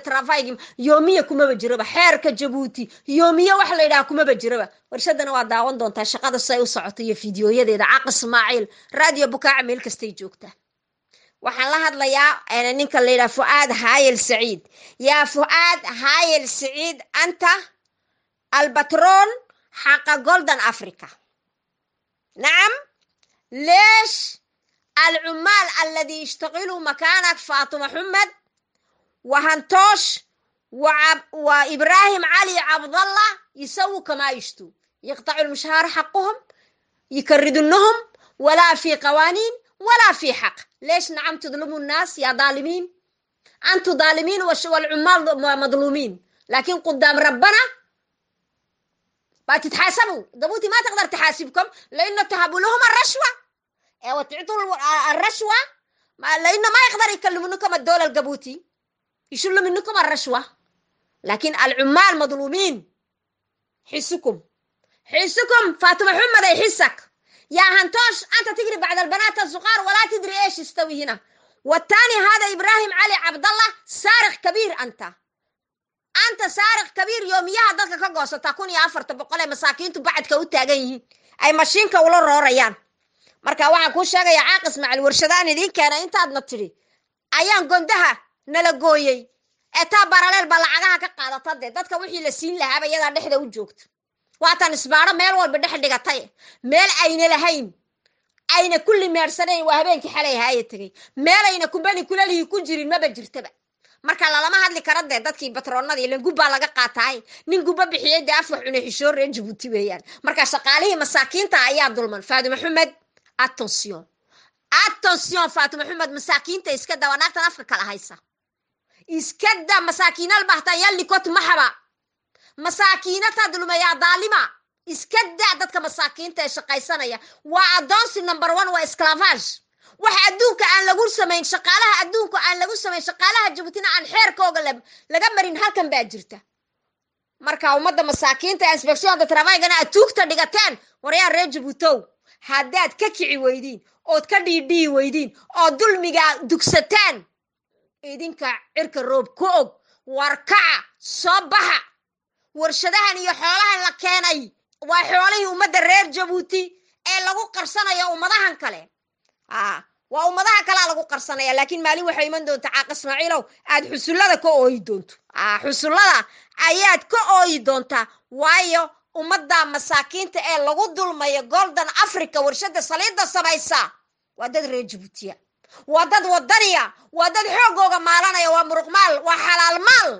yoomiya kumaba jiraba xeerka jabuuti yoomiya wax laydhaha kumaba jiraba warshadana waa daawan doontaa shaqada si u socoto iyo fideoyadeeda caaq ismaaciil radio bukaaca meel kastay joogtaa waxaan la hadlayaa ninka la yidhaha fuaad hayel saciid yaa fuaad hayel saciid anta albatron xaqa golden africa نعم ليش العمال الذي يشتغلوا مكانك فاطمة محمد وهنتوش وعب وإبراهيم علي عبد الله يسووا كما يشتوا يقطعوا المشهار حقهم يكردنهم ولا في قوانين ولا في حق ليش نعم تظلموا الناس يا ظالمين أنتم ظالمين والعمال مظلومين لكن قدام ربنا بتتحاسبوا جابوتي ما تقدر تحاسبكم لانه تهبوا لهم الرشوه ايوه تعطوا الرشوه لانه ما يقدر يكلموا منكم الدوله الجبوتي يشلوا منكم الرشوه لكن العمال مظلومين حسكم حسكم فاطمه محمد يحسك يا هنتوش انت تجري بعد البنات الصغار ولا تدري ايش يستوي هنا والثاني هذا ابراهيم علي عبد الله سارق كبير انت anta saariq kabiir yoomiyaha dadka ka goosataa kun iyo afarta boqol ay masaakiintu bacadka u taagan yihiin ay mashiinka ula roorayaan marka waxaan kuu sheegaya caaqis macal warshadaan idiin keenay intaadna tidhi ayaan gondaha nala gooyey ee taa baraleel baa lacagaha ka qaadata dee dadka wixii la siin lahaaba iyadaa dhexda u joogta waatan isbaadho meel walba dhex dhigatay meel ayna lahayn ayna ku limeersanayn waa habeenkii xalay haaya tegay meel ayna kubani kulalihii ku jirin maba jirtaba markaa lalama hadli kara dee dadkii batroonada ilan gubbaa laga qaataay nin gubba bixiyey dee afwax cune xishoor reer jabuuti weeyaan markaa shaqaalihii masaakiinta ah ayaa dulman faatimo maxamed atension atension faatimo xumed masaakiinta iska da naagtan afka kala haysa iska da masaakiinal bahtaan yallikot maxaba masaakiinata dulmeeyaa daalima iska da dadka masaakiinta ee shaqaysanaya waa adoonsi number one waa esclavage waxa adduunka aan lagu samayn shaqaalaha adduunka aan lagu samayn shaqaalaha jabuutina aan xeerkooga laga marin halkan baa jirta marka ummadda masaakiinta insbectionda trafygana aad tuugta dhigateen waryaan reer jabuutow haddaad ka kici weydiin ood ka dhiidhii weydiin oo dulmiga dugsataan idinka cirka roob ku og warkaca soo baxa warshadahan iyo xoolahan la keenay waa xoolihii ummadda reer jabuuti ee lagu qarsanayo ummadahan kale Ah, waa ummadaha kalaa lagu qarsanaya laakiin maalin waxay iman doonta caaq ismaaciilow aad xusullada ka ooyi doonto ah, xusullada ayaad ka ooyi doontaa waayo ummadda masaakiinta ee lagu dulmayo golden africa warshadda saliidda samaysa waa dad reer jabuutiya ah, waa dad wadaniya waa dad xoogooga maalanaya waa muruqmaal waa xalaal maal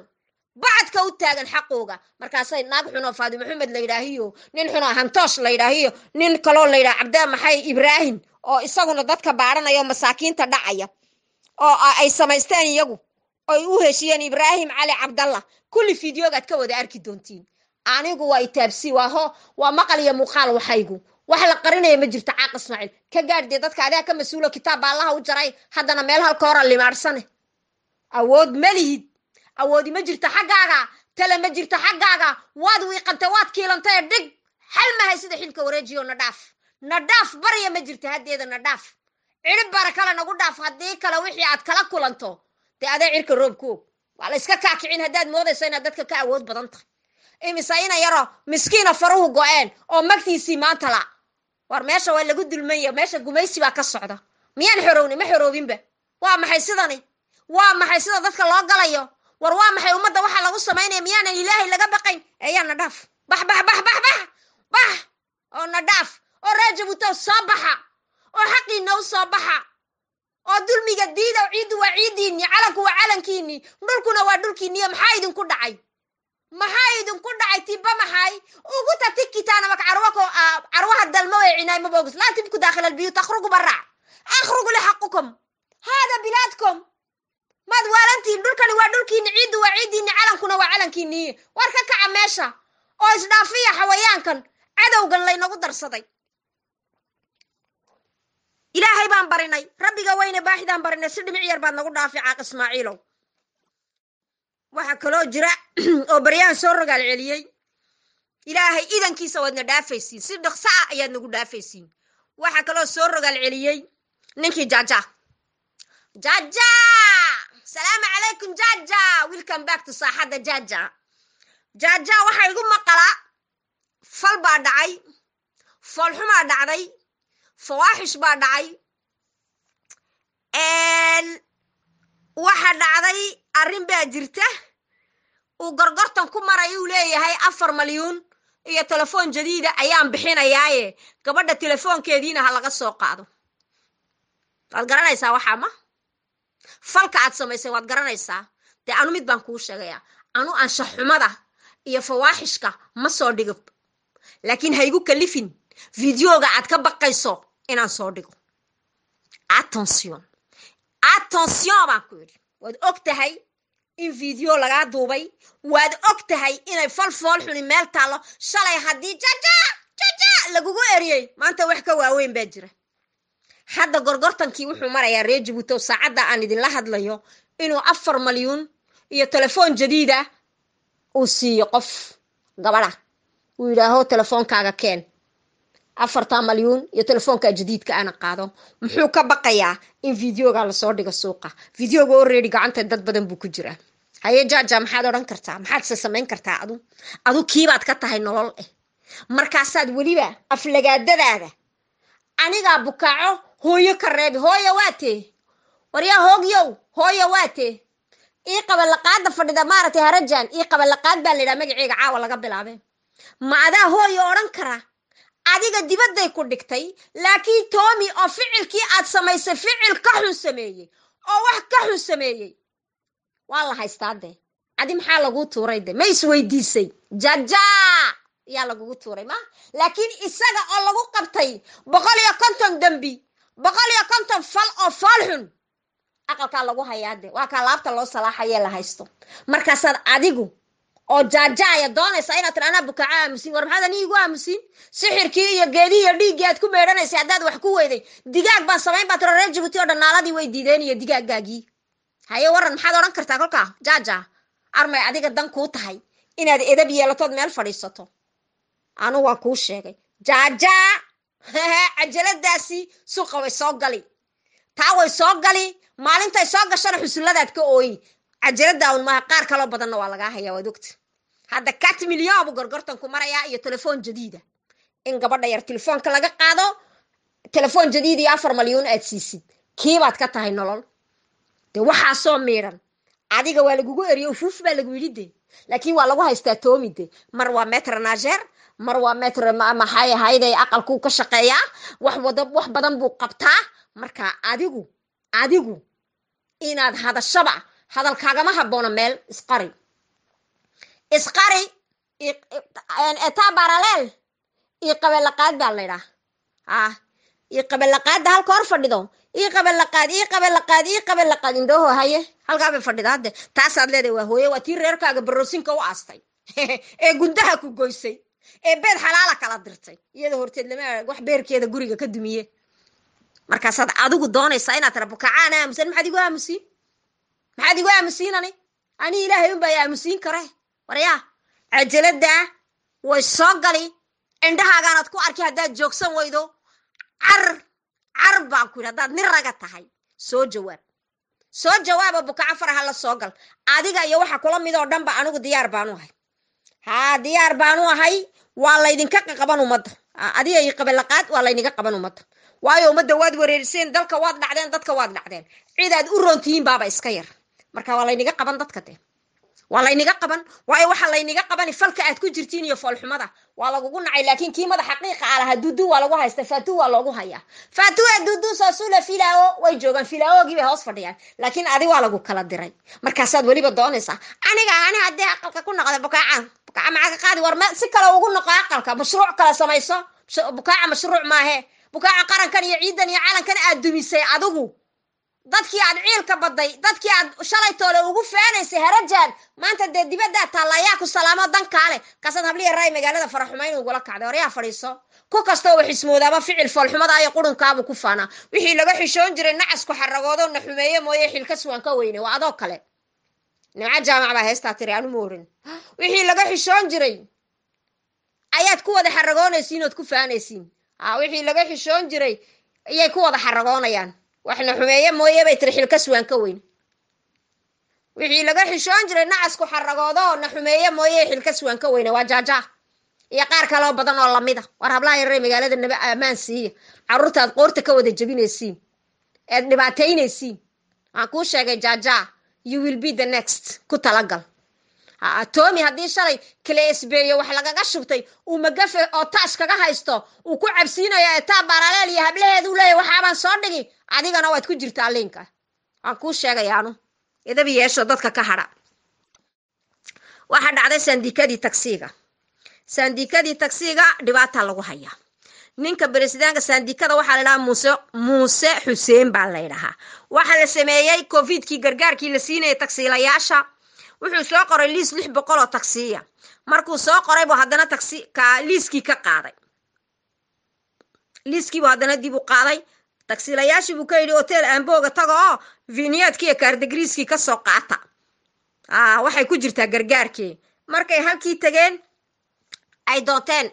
bacadka u taagan xaqooga markaasay naag xuno faadi maxamed layidhaahiyo nin xuno hantoosh layidhaahiyo nin kaloo layidhah cabdee maxay ibraahim oo isaguna dadka baadhanaya masaakiinta dhacaya oo ay samaysteen iyagu oy u heshiyeen ibraahim cali cabdalla kulli fideogaad ka wada arki doontiin anigu waa itaabsi waaho waa maqal iyo muuqaal waxaygu wax la qarinaya ma jirto caaq ismaaciil ka gaadh dee dadka adiga ka mas-uulo kitaab baallaha u jaray haddana meel halka hora limaarsane awood ma lihid awoodi ma jirto xaggaaga tale ma jirto xaggaaga waad wiiqanta waad kiilantae dhig xal mahay sida xilka wareejiyo na dhaaf na dhaaf barya ma jirto haddeeda na dhaaf cidhi bara kale nagu dhaaf haddii kale wixii aad kala kulanto dee adee cirka roobkoog waa la yska kaakicin haddaad moodayso inaad dadka ka awood badan tahay imise ina yaroo miskiina faruhu go-een oo magtiisii maanta la war meesha waa lagu dulmaya meesha gumaysi baa ka socda miyaan xorowni ma xoroobinba waa maxay sidani waa maxay sida dadka loo galayo war waa maxay ummadda waxaa lagu samaynaya miyaanan ilaahay laga baqayn eyaa na dhaaf bax bax bax bax bax bax oo na dhaaf oo raajabutow soo baxa oo xaqiina u soo baxa oo dulmiga diida ciiddu waa ciiddiinni calanku waa calankiinnii dhulkuna waa dhulkiinniyo maxaa idinku dhacay maxaa idinku dhacay tiba maxay ugu tatikitaanamak carwako ah, carwaha dalmo ee cinaay mabogis laa tibku daakhil albiyut akhrugu baraac akhrugu lixaqukum haada bilaadkum maad waalantihiin dhulkani waa dhulkiini ciiddu waa ciiddiini calankuna waa calankiiniiin war ka kaca meesha oo isdhaafiya xawayaankan cadowgan laynagu darsaday ilaahay baan barinay rabbiga weyne baaxidaan barinay si dhimic yar baad nagu dhaafi caaq ismaaciilow waxaa kaloo jira <clears throat> oo baryahan soo rogaal celiyey ilaahay idankiisa waadna dhaafaysiin si dhaqso ah ayaad nagu dhaafaysiin waxaa kaloo soo rogaal celiyey ninkii jaja jaja asalaamu calaykum jaja welcome back to saaxada jaja jaja waxaa igu maqala fal baa dhacay foolxumaa dhacday fawaaxish baa dhacay waxa dhacday arrin baa jirta uu gorgortan ku maray uu leeyahay afar malyuun iyo telefoon jadiida ayaan bixinayaaye gabadha telefoonkeediina ha laga soo qaado waad garanaysaa waxaa ma falka aad samaysay waad garanaysaa dee anu mid baan kuu sheegaya anu xumada iyo fawaaxishka ma soo dhigo laakiin haygu kalifin videoga aad ka baqayso inaan soo dhigo atention atention baan ku yidhi waad og tahay in video lagaa duubay waad og tahay inay fal fool xuni meel taallo shalay haddii jaja jaja lagugu eriyey maanta wax ka waaweyn baa jira hadda gorgortankii wuxuu marayaa reer jabuuti saacadda aan idinla hadlayo inuu afar malyuun iyo telefoon jadiida uu siiyo qof gabadha uu yidhaaho telefoonkaaga keen afartaa malyuun iyo telefoonkaa jadiidka aana qaado muxuu ka baqayaa in videoga lasoo dhigo suuqa videoga oredi gacanta dad badan buu ku jiraa haye jaaja maxaad odhan kartaa maxaadse samayn kartaa adu adu kiibaad ka tahay nolol eh markaasaad weliba aflagaadadaada anigaa bukaaco hooyo ka reebi hooya waatee waryaa hoogyow hooya waatee ii qabanlaqaada fadhida maaragtay harajan ii qabanlaqaad baa laydhaha magaceyga caawa laga bilaabee ma adaa hooyo odhan kara adiga dibadday ku dhigtay laakiin toomi oo ficilkii aad samaysay ficil ka xun sameeyey oo wax ka xun sameeyey waa la haystaa dee cadi maxaa laguu tuuray de ma isweydiisay jaja yaa lagugu tuuray ma laakiin isaga oo lagu qabtay boqol iyo konton dembi boqol iyo konton fal oo faal xun aqalkaa lagu hayaa de waa laabta loo salaaxaye la haysto markaasaad adigu oo jaajaaya doonaysa inaad tira anaa bukaca aamusin war maxaad ani igu sixirkii iyo geedii iyo dhiiggii aad ku meedhanaysay haddaad wax ku weyday digaag baan samayn baa tiro reer jabuuti oo dhanaaladii way diideen iyo digaaggaagii haye waran maxaad odhan kartaa kolkaa jaaja armay adiga dan kuu tahay inaad edab yeelatood meel fadhiisato anu waa kuu sheegay jaajaa cajaladaasi suuqa way soo gali taa way soo gali maalintay soo gashana xusulladaad ka ooyi cajaladawn maaha qaar kaloo badanna waa lagaa haya waad ogta hadda kat milyan buu gorgortan ku marayaa iyo telefoon jadiida ah. in gabadha yar telefoonka laga qaado telefoon jadiid iyo afar malyuun aad siisid kiibaad ka tahay nolol de waxaasoo miiran adiga waa lagugu eriyo ufuuf baa lagu yidhi de laakiin waa lagu haystaa toomi de mar waa metranager mar waa metr maxay ahayday aqalkuu ka shaqeeyaa wax wada wax badan buu qabtaa marka adigu adigu inaad hadashaba hadalkaagama haboono meel isqari isqari etaa e, baraleel io qabelaqaad baa laydhaa ah io qabelaqaadda halka hor fadhido io qabelaqaad io qabelaqaad io qabelaqaad indhooho haye halkaabay fadhidaa de taasaad leedahay waa hooye waa tii reerkaaga baroosinka u aastay ee <laughs> gundaha ku goysay ee beed xalaala kala dirtay iyada horteed lama wax beerkeeda guriga ka dumiye markaasaad adigu doonaysaa inaad tara bukacaana aamusan maxaad igu aamusiin maxaad igu aamusiinani ani ilaahay unbaa aamusiin kare warya cajalada way soo gali cindhahaagaanad ku arki haddaad joogsan weydo car car baan ku yidhi haddaad nin raga tahay soo jawaab soo jawaaba bukaco faraha la soo gal adiga iyo waxa kula midoo dhanba anigu diyaar baanu ahay diyaar baanu ahay waa laydinka qaban ummadda ah, adigay qabalaqaad waa laydinka qaban ummadda waayo ummadda waad wareeriseen dalka waad dhacdeen dadka waad dhacdeen cidaad u roontihiin baaba iska yar marka waa laydinka qaban dadka dee waa laynaga qaban waayo waxaa laynaga qaban falka aad ku jirtiin iyo foolxumada waa lagugu nacay laakiin kii mada xaqiiqa alahaa ah dudu waa lagu haysta fatu waa loogu hayaa fatua dudu saasula filao way joogaan filaoogii bay hoos fadhiyaan laakiin adi waa lagu kala diray markaasaad weliba doonaysaa aniga ani haddii aqalka ku noqda bukaaca bukaaca macaga qaadi war si kale ugu noqo aqalka mashruuc kale samayso bukaaca mashruuc maahe bukaaca qarankan iyo ciidan iyo calankan aad dumisay adigu dadkii aad ciilka baday dadkii aad shalay toole ugu faanaysay harajaan maanta dee dibaddaa taalla ayaa ku salaamo dankaale kasaad habliya raay magaalada faraxumayn ugula kacday oryaa fadhiiso ku kasta oo xismoodaaba ficil foolxumada iyo qurunkaabuu ku faanaa wixii laga xishoon jiray nacasku xaragoodo na xumeeye mooye xilka suwaan ka weyne waa adoo kale nimca jaamac baa heystaa tiri anuma orin wixii laga xishoon jiray ayaad ku wada xaragoonaysiin ood ku faanaysiin wixii laga xishoon jiray ayay ku wada xaragoonayaan waxna la xumeeye mooye bay tiri xilkaswaan ka weyn wixii laga xishoon jiray nacasku xaragoodo na xumeeye mooye xilkaswaan ka weyna waa jaajaa iyo qaar kaloo badan oo lamida ah. war hablaha yaree magaalada naba ammaan siiya carruurta aad qoorta ka wada jebinaysiin ead dhibaateynaysiin waxaan kuu sheegay jaajaa you will be the next ku talagal tomi haddii shalay kale esbeeyo wax lagaga shubtay uu magafe oo taas kaga haysto uu ku cabsiinayo etaa baraleel iyo hablaheedu leeya waxaabaan soo dhigi adigana waad ku jirtaa liinka waan kuu sheegayaanu idabi yeesho dadka ka hadha waxaa dhacday saandikadii tagsiga saandikadii tagsiga dhibaataa lagu hayaa ninka baresidaanka saandikada waxaa la dhahaa muuse muuse xuseen baa la ydhahaa waxaa la sameeyey covidkii gargaarkii la siinayay tagsiilayaasha wuxuu soo qoray liis lix boqol oo tagsiya ah. markuu soo qoray buu haddana tagsika liiskii ka qaaday liiskiibuu haddana dib u qaaday tagsiilayaashii buu ka yidhi hotel ambooga taga oo viniyaadkii iyo kaardegriiskii ka soo qaata ah, waxay ku jirtaa gargaarkii markay halkii tageen ay doonteen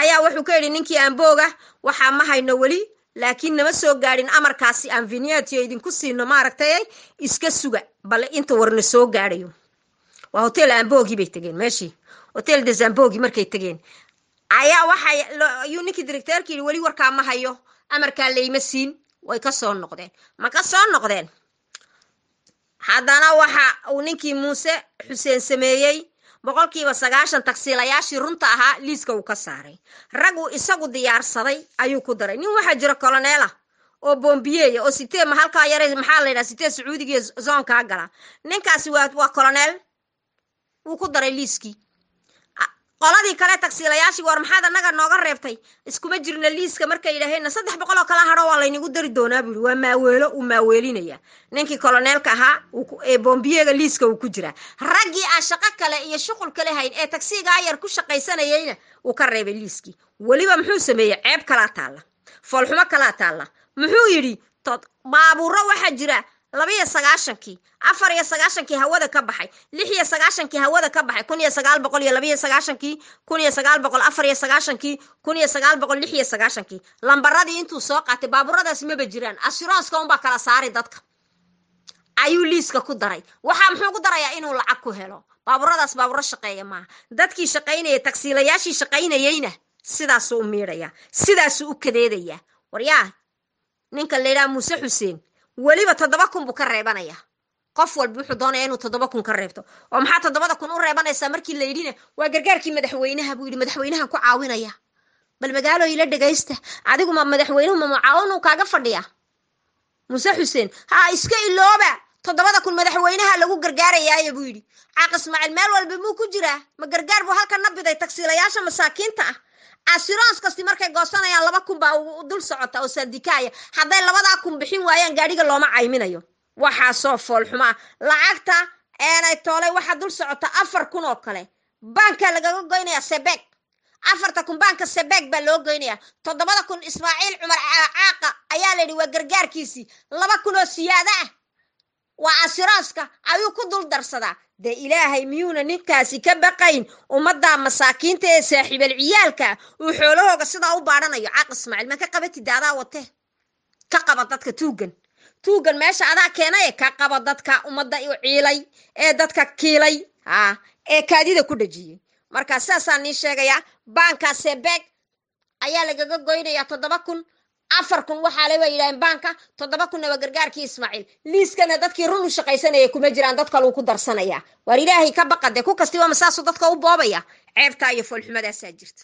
ayaa wuxuu ka yidhi ninkii amboga waxaa ma hayno weli laakiin nama soo gaadhin amarkaasi aan viniyatiyo idinku siino maaragtay iska suga bale inta warna soo gaadhayo waa hotel ambogi bay tageen meeshii hotel de zambogi markay tageen ayaa waxaayuu ninkii directeerka weli warkaa ma hayo amarkaa layma siin way kasoo noqdeen ma ka noqdeen haddana waxa uu ninkii muuse xuseen sameeyey boqolkiiba sagaashan tagsiilayaashii runta ahaa liiska uu ka saaray ragu isagu diyaarsaday ayuu ku daray nin waxaa jira coloneela oo bombiyeeya oo sitee halkaa yare maxaa laydhaha sitee sacuudigiiyo zoonkaa gala ninkaasi waa coloneel wuu ku daray liiskii qoladii kale tagsiilayaashii war maxaad annaga nooga reebtay iskuma jirna liiska markay yidhaaheenna saddex boqol oo kala hadho waa laynigu dari doonaa buuhi waa maaweelo uu maaweelinaya ninkii koloneelka ahaa ee bombiyega liiska uu ku jiraa raggii aan shaqo kale iyo shuqul kale hayn ee tagsiigaa yar ku shaqaysanayeyna wuu ka reebay liiskii weliba muxuu sameeyey ceeb kalaa taalla foolxumo kalaa taalla muxuu yidhi baabuuro waxaa jira labiyo sagaashankii afar iyo sagaashankii hawada ka baxay lix iyo sagaashankii hawada ka baxay kun iyo sagaal boqol iyo labiyo sagaashankii kun iyo sagaal boqol afar iyo sagaashankii kun iyo sagaal boqol lix iyo sagaashankii lambaradii intuu soo qaatay baaburadaas maba jiraan asirooska unbaa kala saaray dadka ayuu liiska ku daray waxaa muxuu ku darayaa inuu lacag ku helo baaburadaas baaburo shaqeeya maaha dadkii shaqaynaya tagsiilayaashii shaqaynayeyna sidaasuu u miidhayaa sidaasuu u kadeedayaa waryaa ninka laydhaha muuse xuseen weliba toddoba kun buu ka reebanaya qof walba wuxuu doonaya inuu toddoba kun ka reebto oo maxaa toddobada kun u reebanaysaa markii layidhina waa gargaarkii madaxweynaha buu yidhi madaxweynahan ku caawinaya bal magaalo ila dhegaysta adigu ma madaxweynuhu ma mucaawinu kaaga fadhiya muuse xuseen ha iska ilooba toddobada kun madaxweynaha lagu gargaarayaaye buu yidhi caaq ismaaciil meel walba muu ku jiraa ma gargaar buu halka nabiday tagsiilayaasha masaakiinta ah assurance kasti markay goosanayaan laba kun baa dul socota oo saadikaaya hadday labadaa kun bixin waayaan gaadhiga looma cayminayo waxaa soo foolxumaa lacagta eenay toolay waxaa dul socota afar kun oo kale baanka lagaga goynayaa sebeeg afarta kun baanka sebeeg baa loo goynaya toddobada kun ismaaciil cumar caaqa ayaa la yidhi waa gargaarkiisii laba kun oo siyaada ah waa casiraaska ayuu ku dul darsadaa dee ilaahay miyuuna ninkaasi ka baqayn ummaddaa masaakiinta ee saaxiibal ciyaalka uu xoolahooga sidaa u baadhanayo caaq ismaaciil ma ka qabatida adaa wate ka qaba dadka tuugan tuugan meesha adaa keena ee ka qaba dadka ummadda ciilay ee dadka kiilay a ee kaadida ku dhajiyey markaa saasaa nii sheegayaa baankaa beeg ayaa lagaga goynayaa toddoba kun afar kun waxaa leba yidhaaheen baanka toddoba kunna waa gargaarkii ismaaciil liiskana dadkii run u shaqaysanaya kuma jiraan dad kaluu ku darsanaya waar ilaahay ka baqade ku kastiba masaasu dadka u boobaya ceebtaa iyo foolxumadaasaa jirta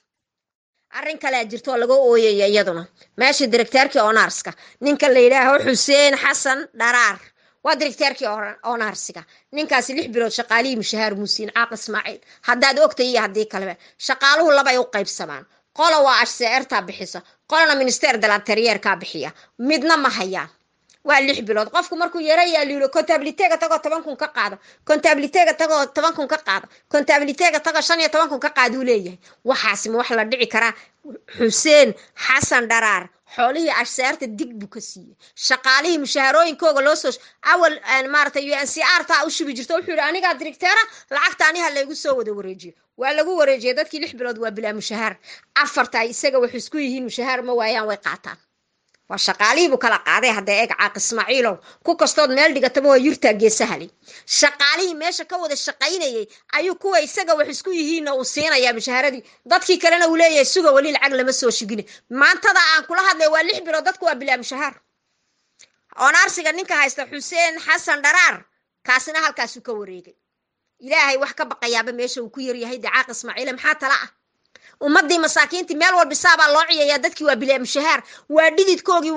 arrin kalea jirto oo laga ooyaya iyaduna meesha direkteerkii onaarska ninka la yidhaaho xuseen xasan dharaar waa direkteerkii onaarsiga ninkaasi lix bilood shaqaalihii mushahaar muusiin caaq ismaaciil haddaad ogtay iyo haddii kaleba shaqaaluhu labay u qaybsamaan qola waa ashseertaa bixisa qolana minister dalateryeerkaa bixiya midna ma hayaan waa lix bilood qofku markuu yaraya liilo contabilitega tagoo toban kun ka qaado contabilitega tagoo toban kun ka qaado contabilitega tagoo shan iyo toban kun ka qaada uu leeyahay waxaasi wax la dhici karaa xuseen xasan dharaar xoolihii ashseerta dig buu ka siiyey shaqaalihii mushaharooyinkooga loosoo awal maarata u c r taa u shubi jirto wuxuu yihi anigaa dirigteera lacagtaaniha laygu soo wada wareejiyo waa lagu wareejiya dadkii lix bilood waa bilaa mushahaar afarta isaga wax isku yihiin mushahaar ma waayaan way qaataan waa shaqaalihiibuu kala qaaday hadda eeg ismaaciilow ku kastood meel dhigataba waa yurtaa geesahalay shaqaalihii meesha ka wada shaqaynayay ayuu kuwa isaga wax isku yihiinna uu siinayaa mushahaaradii dadkii kalena uu leeyahay suga weli lacag lama soo shigine maantada aan kula hadlay waa lix bilood dadku waa bilaa mushahaar oon ninka haysta xuseen xasan dharaar kaasina halkaasuu ka wareegay ilaahay wax ka baqayaaba meesha uu ku yaryahay dacaaq ismaaciile maxaa tala ah ummaddii masaakiintii meel walba saabaa loo ciyayaa dadkii waa bilamushahaar waa dhididkoogii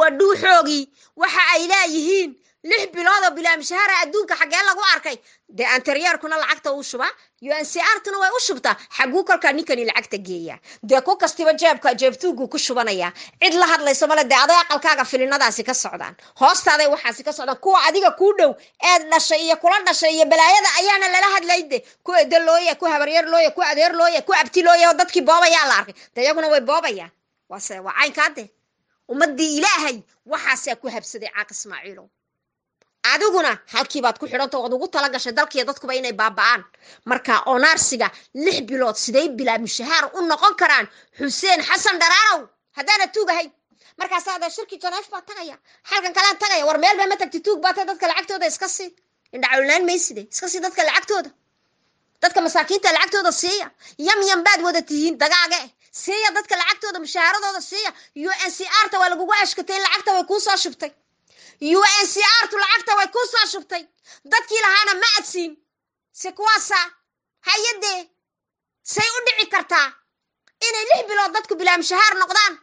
waa dhuuxoogii waxa ay laayihiin lix biloodoo bilaa mishaara adduunka xaggee lagu arkay dee anteryeerkuna lacagta uu shubaa uncrtuna way u shubtaa xaguu kolkaa ninkani lacagta geeya dee ku kastiba jeebka jeebtuuguu ku shubanaya cid la hadlayso male dee aday aqalkaaga filinadaasi ka socdaan hoostaaday waxaasi ka socdaan kuwa adiga kuu dhow eed dhashay iyo kula dhashay iyo balaayada ayaana lala hadlayde ku edalooya ku habaryar looya ku adeer looya ku abtilooya dadkii boobayaa la arkay de iyaguna way boobayaan waa caynkaade ummadii ilaahay waxaasaa ku habsaday caaq ismaaciilow adiguna halkii baad ku xidhanta oad ugu tala gashay dalkiiyo dadkuba inay baaba'aan marka onaarsiga lix bilood siday bilaa mushahaar u noqon karaan xuseen xasan dharaarow haddaana tuugahay markaasaa dee shirki janeef baa tagaya xalkan kalaan tagaya war meel baama tagti tuug baata dadka lacagtooda iska sii indhacolnaan mayside iska sii dadka lacagtooda dadka masaakiinta lacagtooda siiya yam baad wada tihiin dagaage eh. siiya dadka lacagtooda mushahaaradooda siiya u n c r ta waa lagugu ashkatay in lacagta way kuusoo shubtay u n c r tu lacagta way ku soo shubtay dadkii lahaana ma adsiin si kuwaasa hay-adee say u dhici kartaa inay lix bilood dadku bilaamshahaar noqdaan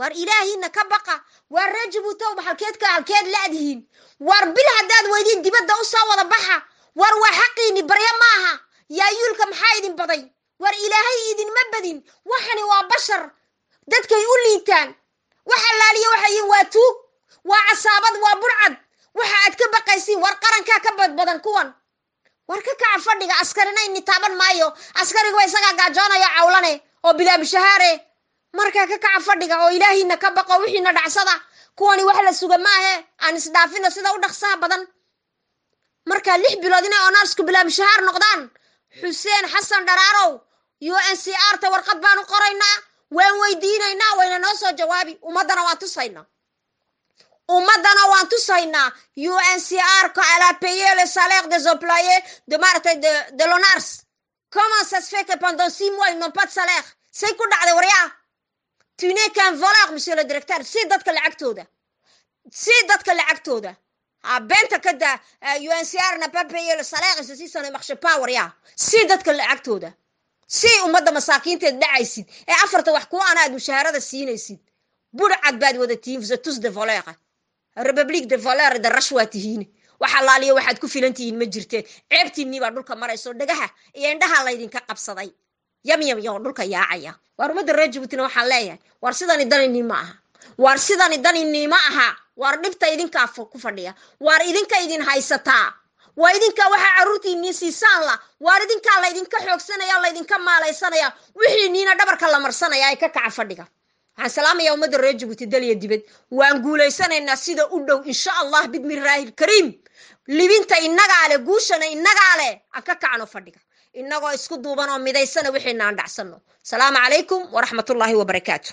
waar ilaahiina ka baqa waar rajibu tawba halkeedka halkeed laadihiin waar bil haddaad weydiin dibadda u soo wada baxa waar waa xaqiini baryo maaha yaa yuulka maxaa idin baday waar ilaahay idinma badin waxani waa bashar dadkay u liitaan wax allaaliya waxay yihin waa tuug waa casaabad waa burcad waxa aad ka baqaysiin war qarankaa ka badbadan kuwan war ka kaca fadhiga askarina ini taaban maayo askariguba isagaa gaajoonayo cawlane oo bilaabishahaare markaa ka kaca fadhiga oo ilaahiina ka baqo wixiina dhacsada kuwani wax la suga maahe aan isdhaafino sida u dhaqsaha badan markaa lix bilood inay onaarsku bilaabishahaar noqdaan xuseen xasan dharaarow u n c r ta warqad baanu qoraynaa waan weydiinaynaa wayna noo soo jawaabi ummaddana waa tusayna ummadana waan tusaynaa u n c r ko alapaye le salaire des employés de maaragtay de de lonars comment ça se fait que pendant six mois ils n'ont pas de salaire say ku dhacday waryaa tu qu'un voleur monsieur le directeur si dadka lacagtooda si dadka lacagtooda ha beenta eh, u n c r n'a pas le salaire et ceci marche pas waryaa si dadka lacagtooda si ummadda masaakiinteed dhacaysid ee afarta wax ku ana aad mushaharada siinaysid budhcad baad wadatiin e vous êtes tous des republic de valere de rash tihiin tihiine wax waxaad ku filan tihiin ma jirteen ceebtiinnii baa dhulka marayso dhagaha iyo indhaha laydinka qabsaday yamyamyo dhulka yaacaya waar ummadda reer jabuutina waxaan leeyahay waar sidani daninii ma aha waar sidani daninii ma aha waar dhibta idinkaa ku fadhiya waar idinka idin haysataa waa idinka waxaa caruurtiinii siisaan la waar idinkaa laydinka xoogsanaya laydinka maalaysanaya wixiiniina dhabarka la marsanaya ay ka kaca fadhiga waxaan salaamayaa ummadda reer jabuuti daliya dibad waan guulaysanaynaa sida u dhow insha allah bidmir kariim libinta innagaa leh guushana innagaa leh aan ka kacno fadhiga inagoo isku duuban oo midaysana wixiina aan dhacsanno salaamu calaykum waraxmatullaahi wabarakaatu